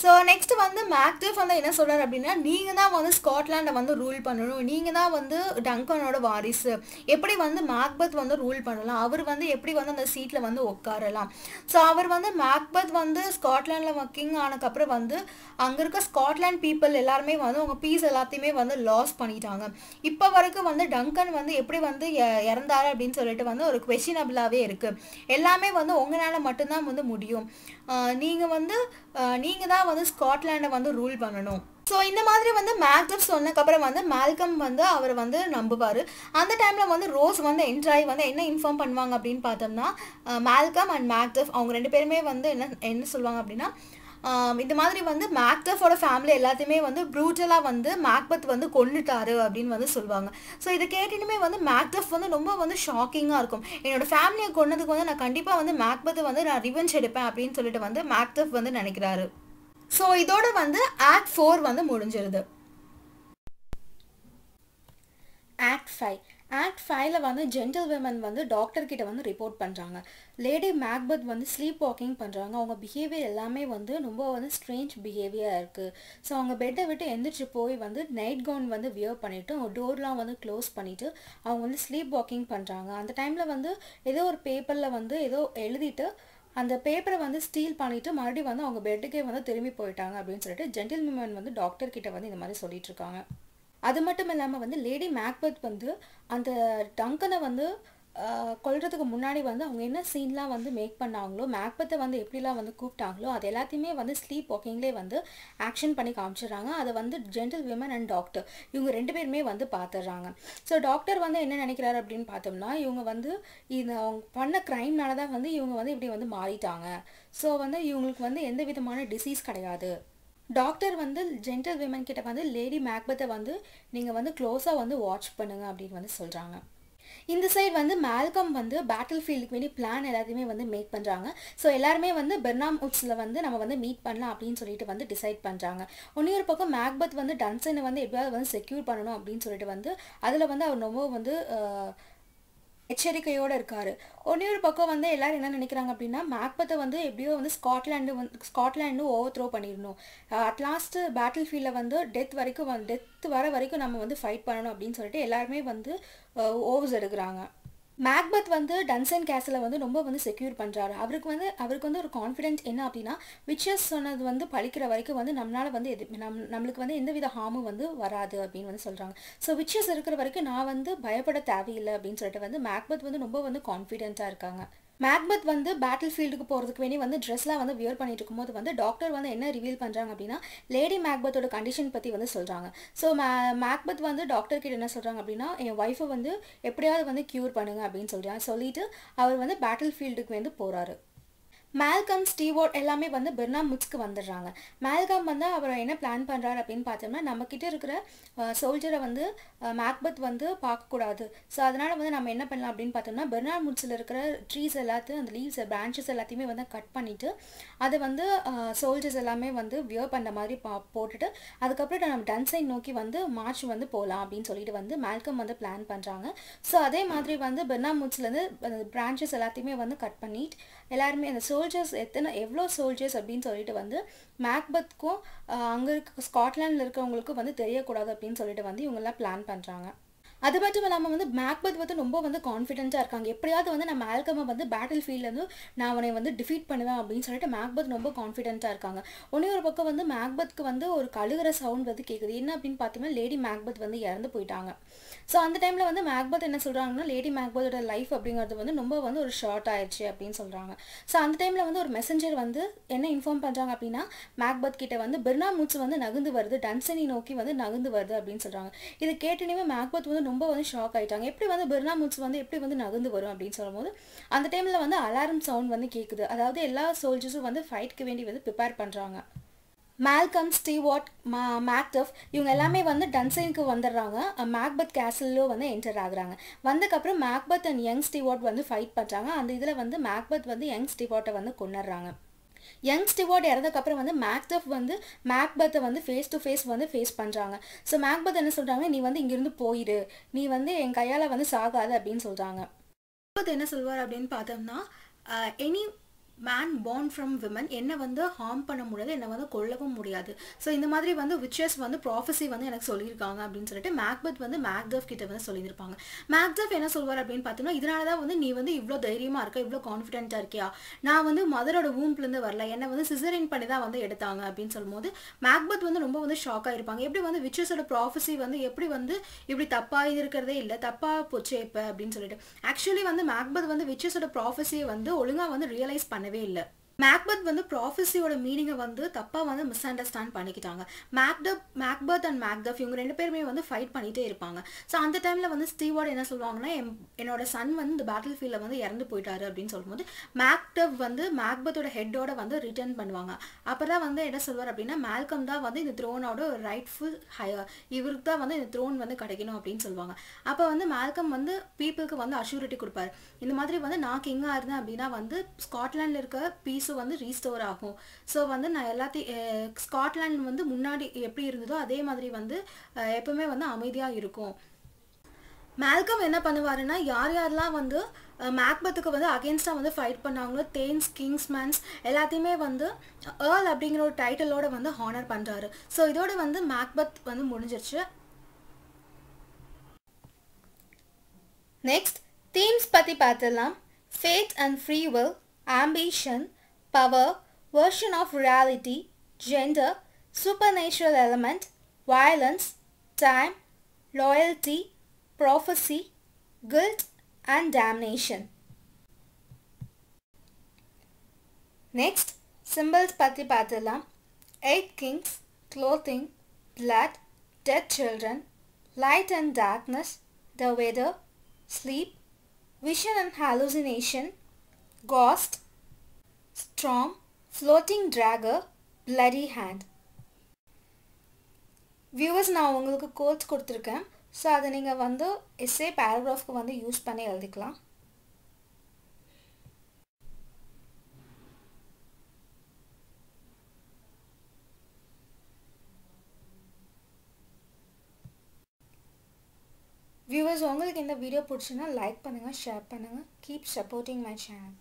ஸோ நெக்ஸ்ட் வந்து மேக்டிஃப் வந்து என்ன சொல்கிறார் அப்படின்னா நீங்கள் தான் வந்து ஸ்காட்லாண்டை வந்து ரூல் பண்ணணும் நீங்கள் தான் வந்து டங்கனோட வாரிசு எப்படி வந்து மேக்பத் வந்து ரூல் பண்ணலாம் அவர் வந்து எப்படி வந்து அந்த சீட்டில் வந்து உட்காரலாம் ஸோ அவர் வந்து மேக்பத் வந்து ஸ்காட்லாண்டில் கிங் ஆனதுக்கப்புறம் வந்து அங்கே இருக்க ஸ்காட்லாண்ட் பீப்புள் எல்லாருமே வந்து அவங்க பீஸ் எல்லாத்தையுமே வந்து லாஸ் பண்ணிட்டாங்க இப்போ வரைக்கும் வந்து டங்கன் வந்து எப்படி வந்து இறந்தாரு அப்படின்னு சொல்லிட்டு வந்து ஒரு கொஷினபிளாகவே இருக்குது எல்லாமே வந்து உங்களால் மட்டும்தான் வந்து முடியும் நீங்கள் வந்து நீங்கள் தான் வந்து ஸ்காட்லாண்டை வந்து ரூல் பண்ணணும் ஸோ இந்த மாதிரி வந்து மேக்ஜப் சொன்னதுக்கப்புறம் வந்து மேல்கம் வந்து அவர் வந்து நம்புவார் அந்த டைமில் வந்து ரோஸ் வந்து என்ஜாய் வந்து என்ன இன்ஃபார்ம் பண்ணுவாங்க அப்படின்னு பார்த்தோம்னா மேல்கம் அண்ட் மேக்ஜப் அவங்க ரெண்டு பேருமே வந்து என்ன என்ன சொல்லுவாங்க அப்படின்னா இது மாதிரி வந்து மேக்டஃபோட ஃபேமிலி எல்லாத்தையுமே வந்து ப்ரூட்டலாக வந்து மேக்பத் வந்து கொண்டுட்டாரு அப்படின்னு வந்து சொல்லுவாங்க ஸோ இதை கேட்டுட்டுமே வந்து மேக்டஃப் வந்து ரொம்ப வந்து ஷாக்கிங்காக இருக்கும் என்னோட ஃபேமிலியை கொண்டதுக்கு வந்து நான் கண்டிப்பாக வந்து மேக்பத்தை வந்து நான் ரிவெஞ்ச் எடுப்பேன் அப்படின்னு சொல்லிட்டு வந்து மேக்டஃப் வந்து நினைக்கிறாரு ஸோ இதோட வந்து ஆக்ட் ஃபோர் வந்து முடிஞ்சிருது ஆக்ட் ஃபைவ் ஆக்ட் ஃபைவ்ல வந்து ஜென்டல் விமன் வந்து டாக்டர்கிட்ட வந்து ரிப்போர்ட் பண்ணுறாங்க லேடி மேக்பத் வந்து ஸ்லீப் வாக்கிங் பண்ணுறாங்க அவங்க பிஹேவியர் எல்லாமே வந்து ரொம்ப வந்து ஸ்ட்ரேஞ்ச் பிஹேவியராக இருக்குது ஸோ அவங்க பெட்டை விட்டு எந்திரிச்சு போய் வந்து நைட் கவுன் வந்து வியர் பண்ணிவிட்டு டோர்லாம் வந்து க்ளோஸ் பண்ணிவிட்டு அவங்க வந்து ஸ்லீப் வாக்கிங் பண்ணுறாங்க அந்த டைமில் வந்து ஏதோ ஒரு பேப்பரில் வந்து ஏதோ எழுதிட்டு அந்த பேப்பரை வந்து ஸ்டீல் பண்ணிவிட்டு மறுபடியும் வந்து அவங்க பெட்டுக்கே வந்து திரும்பி போயிட்டாங்க அப்படின்னு சொல்லிட்டு ஜென்டில் மிமன் வந்து டாக்டர்கிட்ட வந்து இந்த மாதிரி சொல்லிட்டு இருக்காங்க அது மட்டும் இல்லாமல் வந்து லேடி மேக்பெத் வந்து அந்த டங்கனை வந்து கொள்றதுக்கு முன்னாடி வந்து அவங்க என்ன சீன்லாம் வந்து மேக் பண்ணாங்களோ மேக்பத்தை வந்து எப்படிலாம் வந்து கூப்பிட்டாங்களோ அது எல்லாத்தையுமே வந்து ஸ்லீப் வாக்கிங்லேயே வந்து ஆக்ஷன் பண்ணி காமிச்சிடுறாங்க அதை வந்து ஜென்டல் விமன் அண்ட் டாக்டர் இவங்க ரெண்டு பேருமே வந்து பார்த்துடுறாங்க ஸோ டாக்டர் வந்து என்ன நினைக்கிறாரு அப்படின்னு பார்த்தோம்னா இவங்க வந்து இது அவங்க பண்ண க்ரைம்னால தான் வந்து இவங்க வந்து இப்படி வந்து மாறிட்டாங்க ஸோ வந்து இவங்களுக்கு வந்து எந்த விதமான டிசீஸ் கிடையாது டாக்டர் வந்து ஜென்டல் விமன் கிட்ட வந்து லேடி மேக்பத்தை வந்து நீங்கள் வந்து க்ளோஸாக வந்து வாட்ச் பண்ணுங்க அப்படின்னு வந்து சொல்கிறாங்க இந்த சைடு வந்து மேல்கம் வந்து பேட்டில் ஃபீல்டுக்கு வேண்டி பிளான் எல்லாத்தையுமே வந்து மேக் பண்ணுறாங்க ஸோ எல்லாருமே வந்து பெர்னாம் உட்ஸில் வந்து நம்ம வந்து மீட் பண்ணலாம் அப்படின்னு சொல்லிட்டு வந்து டிசைட் பண்ணுறாங்க ஒன்னே ஒரு பக்கம் மேக்பத் வந்து டன்சனை வந்து எப்படியாவது வந்து செக்யூர் பண்ணணும் அப்படின்னு சொல்லிட்டு வந்து அதில் வந்து அவர் ரொம்ப வந்து எச்சரிக்கையோடு இருக்கார் ஒன்றே ஒரு பக்கம் வந்து எல்லோரும் என்ன நினைக்கிறாங்க அப்படின்னா மேக்பத்தை வந்து எப்படியோ வந்து ஸ்காட்லாண்டு வந்து ஸ்காட்லாண்டு ஓவர் த்ரோ பண்ணிடணும் அட்லாஸ்ட் பேட்டில் ஃபீல்டில் வந்து டெத் வரைக்கும் டெத் வர வரைக்கும் நம்ம வந்து ஃபைட் பண்ணணும் அப்படின்னு சொல்லிட்டு எல்லாருமே வந்து ஓவர்ஸ் எடுக்கிறாங்க மேக்பத் வந்து டன்சன் கேஸில் வந்து ரொம்ப வந்து செக்யூர் பண்ணுறாரு அவருக்கு வந்து அவருக்கு வந்து ஒரு கான்ஃபிடென்ட் என்ன அப்படின்னா விச்சஸ் சொன்னது வந்து பழிக்கிற வரைக்கும் வந்து நம்மளால் வந்து எது நம் நம்மளுக்கு வந்து எந்த வித ஹார்மும் வந்து வராது அப்படின்னு வந்து சொல்கிறாங்க ஸோ விச்சஸ் இருக்கிற வரைக்கும் நான் வந்து பயப்பட தேவையில்லை அப்படின்னு சொல்லிட்டு வந்து மேக்பத் வந்து ரொம்ப வந்து கான்ஃபிடென்ட்டாக இருக்காங்க மேக்பத் வந்து பேட்டில் ஃபீல்டுக்கு போகிறதுக்கு வேணி வந்து ட்ரெஸ்லாம் வந்து வியர் பண்ணிட்டு இருக்கும்போது வந்து டாக்டர் வந்து என்ன ரிவீல் பண்ணுறாங்க அப்படின்னா லேடி மேக்பத்தோட கண்டிஷன் பற்றி வந்து சொல்கிறாங்க ஸோ மேக்பத் வந்து டாக்டர் கிட்ட என்ன சொல்கிறாங்க அப்படின்னா என் ஒய்ஃபை வந்து எப்படியாவது வந்து க்யூர் பண்ணுங்க அப்படின்னு சொல்கிறாங்க சொல்லிட்டு அவர் வந்து பேட்டில் ஃபீல்டுக்கு வந்து போகிறாரு மேல்கம் ஸ்டீவோர்ட் எல்லாமே வந்து பெர்னா முட்ஸ்க்கு வந்துடுறாங்க மேல்கம் வந்து அவர் என்ன பிளான் பண்ணுறாரு அப்படின்னு பார்த்தோம்னா நம்மக்கிட்ட இருக்கிற சோல்ஜரை வந்து மேக்பத் வந்து பார்க்கக்கூடாது ஸோ அதனால் வந்து நம்ம என்ன பண்ணலாம் அப்படின்னு பார்த்தோம்னா பெர்னா முட்ஸில் இருக்கிற ட்ரீஸ் எல்லாத்தையும் அந்த லீவ்ஸ் பிரான்ச்சஸ் எல்லாத்தையுமே வந்து கட் பண்ணிவிட்டு அதை வந்து சோல்ஜர்ஸ் எல்லாமே வந்து வியர் பண்ணுற மாதிரி பா போட்டுட்டு அதுக்கப்புறம் நம்ம டன்சைன் நோக்கி வந்து மார்ச் வந்து போகலாம் அப்படின்னு சொல்லிட்டு வந்து மேல்கம் வந்து பிளான் பண்ணுறாங்க ஸோ அதே மாதிரி வந்து பெர்னா முட்ஸ்லேருந்து பிரான்ச்சஸ் எல்லாத்தையுமே வந்து கட் பண்ணிட்டு எல்லாருமே அந்த சோல்ஜர்ஸ் எத்தனை எவ்வளோ சோல்ஜர்ஸ் அப்படின்னு சொல்லிட்டு வந்து மேக்பத்துக்கும் அங்கே இருக்க ஸ்காட்லாண்டில் இருக்கிறவங்களுக்கும் வந்து தெரியக்கூடாது அப்படின்னு சொல்லிட்டு வந்து இவங்கெல்லாம் பிளான் பண்ணுறாங்க அது மட்டும் இல்லாமல் வந்து மேக்பத் வந்து ரொம்ப வந்து கான்ஃபிடென்ட்டாக இருக்காங்க எப்படியாவது வந்து நம்ம ஆல்கமை வந்து பேட்டில் ஃபீல்ட்லேருந்து நான் அவனை வந்து டிஃபீட் பண்ணுவேன் அப்படின்னு சொல்லிட்டு மேக்பத் ரொம்ப கான்ஃபிடென்ட்டாக இருக்காங்க ஒன்றே ஒரு பக்கம் வந்து மேக்பத்துக்கு வந்து ஒரு கழுகிற சவுண்ட் வந்து கேட்குது என்ன அப்படின்னு பார்த்தீங்கன்னா லேடி மேக்பத் வந்து இறந்து போயிட்டாங்க ஸோ அந்த டைமில் வந்து மேக்பத் என்ன சொல்கிறாங்கன்னா லேடி மேக்பத்தோட லைஃப் அப்படிங்கிறது வந்து ரொம்ப வந்து ஒரு ஷார்ட் ஆயிடுச்சு அப்படின்னு சொல்கிறாங்க ஸோ அந்த டைமில் வந்து ஒரு மெசஞ்சர் வந்து என்ன இன்ஃபார்ம் பண்ணுறாங்க அப்படின்னா மேக்பத் கிட்ட வந்து பெர்னா மூட்ஸ் வந்து நகுந்து வருது டன்சனி நோக்கி வந்து நகுந்து வருது அப்படின்னு சொல்கிறாங்க இது கேட்டுனேமே மேக்பத் வந்து ரொம்ப வந்து ஷாக் ஆகிட்டாங்க எப்படி வந்து பெர்னா மூட்ஸ் வந்து எப்படி வந்து நகுந்து வரும் அப்படின்னு சொல்லும்போது அந்த டைமில் வந்து அலாரம் சவுண்ட் வந்து கேட்குது அதாவது எல்லா சோல்ஜர்ஸும் வந்து ஃபைட்க்கு வேண்டி வந்து ப்ரிப்பேர் பண்ணுறாங்க மேல்கம் ஸ்டீவாட் மா மேக்டஃப் இவங்க எல்லாமே வந்து டன்சைனுக்கு வந்துடுறாங்க மேக்பத் கேசல்லோ வந்து என்டர் ஆகுறாங்க வந்ததுக்கப்புறம் மேக்பத் அண்ட் யங் ஸ்டீவாட் வந்து ஃபைட் பண்ணுறாங்க அந்த இதில் வந்து மேக்பத் வந்து யங் ஸ்டீவாட்டை வந்து கொண்டுடுறாங்க யங் ஸ்டிவார்ட் இறந்ததுக்கப்புறம் வந்து மேக்டஃப் வந்து மேக்பத்தை வந்து ஃபேஸ் டு ஃபேஸ் வந்து ஃபேஸ் பண்ணுறாங்க ஸோ மேக்பத் என்ன சொல்கிறாங்க நீ வந்து இங்கேருந்து போயிடு நீ வந்து என் கையால் வந்து சாகாது அப்படின்னு சொல்கிறாங்க மேக்பத் என்ன சொல்வார் அப்படின்னு பார்த்தோம்னா any man born from women என்னை வந்து ஹார்ம் பண்ண முடியாது என்னை வந்து கொல்லவும் முடியாது ஸோ இந்த மாதிரி வந்து விச்சஸ் வந்து ப்ராஃபஸி வந்து எனக்கு சொல்லியிருக்காங்க அப்படின்னு சொல்லிட்டு மேக்பத் வந்து மேக்தஃப் கிட்ட வந்து சொல்லியிருப்பாங்க மேக்தஃப் என்ன சொல்வார் அப்படின்னு பார்த்தீங்கன்னா இதனால தான் வந்து நீ வந்து இவ்வளோ தைரியமாக இருக்க இவ்வளோ கான்ஃபிடென்ட்டாக இருக்கியா நான் வந்து மதரோட ஊம்ப்லேருந்து வரல என்னை வந்து சிசரின் பண்ணி தான் வந்து எடுத்தாங்க அப்படின்னு சொல்லும்போது மேக்பத் வந்து ரொம்ப வந்து ஷாக்காக இருப்பாங்க எப்படி வந்து விச்சஸோட ப்ராஃபஸி வந்து எப்படி வந்து இப்படி தப்பாக இருக்கிறதே இல்லை தப்பாக போச்சு இப்போ அப்படின்னு சொல்லிட்டு ஆக்சுவலி வந்து மேக்பத் வந்து விச்சஸோட ப்ராஃபஸியை வந்து ஒழுங்காக வந்து ரியலைஸ் பண்ணவே தேவையில்லை மேக்பத் வந்து ப்ராஃபஸியோட மீனிங்கை வந்து தப்பாக வந்து மிஸ் அண்டர்ஸ்டாண்ட் பண்ணிக்கிட்டாங்க மேக்டப் மேக்பத் அண்ட் மேக்டப் இவங்க ரெண்டு பேருமே வந்து ஃபைட் பண்ணிகிட்டே இருப்பாங்க ஸோ அந்த டைமில் வந்து ஸ்டீவார்டு என்ன சொல்லுவாங்கன்னா என்னோட சன் வந்து இந்த பேட்டில் ஃபீல்டில் வந்து இறந்து போயிட்டாரு அப்படின்னு சொல்லும்போது மேக்டப் வந்து மேக்பத்தோட ஹெட்டோட வந்து ரிட்டர்ன் பண்ணுவாங்க அப்போ தான் வந்து என்ன சொல்வார் அப்படின்னா மேல்கம் தான் வந்து இந்த த்ரோனோட ஒரு ரைட்ஃபுல் ஹையர் இவருக்கு தான் வந்து இந்த த்ரோன் வந்து கிடைக்கணும் அப்படின்னு சொல்லுவாங்க அப்போ வந்து மேல்கம் வந்து பீப்புளுக்கு வந்து அஷூரிட்டி கொடுப்பாரு இந்த மாதிரி வந்து நான் கிங்காக இருந்தேன் அப்படின்னா வந்து ஸ்காட்லாண்டில் இருக்க பீஸ் பீஸும் வந்து ரீஸ்டோர் ஆகும் ஸோ வந்து நான் எல்லாத்தையும் ஸ்காட்லாண்ட் வந்து முன்னாடி எப்படி இருந்ததோ அதே மாதிரி வந்து எப்பவுமே வந்து அமைதியாக இருக்கும் மேல்கம் என்ன பண்ணுவாருன்னா யார் யாரெல்லாம் வந்து மேக்பத்துக்கு வந்து அகேன்ஸ்டாக வந்து ஃபைட் பண்ணாங்களோ தேன்ஸ் கிங்ஸ் மேன்ஸ் எல்லாத்தையுமே வந்து ஏர்ல் அப்படிங்கிற ஒரு டைட்டிலோட வந்து ஹானர் பண்ணுறாரு ஸோ இதோட வந்து மேக்பத் வந்து முடிஞ்சிருச்சு நெக்ஸ்ட் தீம்ஸ் பற்றி பார்த்துடலாம் fate and free ambition power, version of reality, gender, supernatural element, violence, time, loyalty, prophecy, guilt and damnation. Next, symbols பத்தி 8 kings, clothing, blood, dead children, light and darkness, the weather, sleep, vision and hallucination, ghost, storm, floating dragger, bloody hand. Viewers நான் உங்களுக்கு quotes கொடுத்துருக்கேன் so அதை நீங்கள் வந்து S A பேராகிராஃப்க்கு வந்து use பண்ணி எழுதிக்கலாம் வியூவர்ஸ் உங்களுக்கு இந்த வீடியோ பிடிச்சுன்னா லைக் பண்ணுங்கள் ஷேர் பண்ணுங்கள் கீப் சப்போர்ட்டிங் மை சேனல்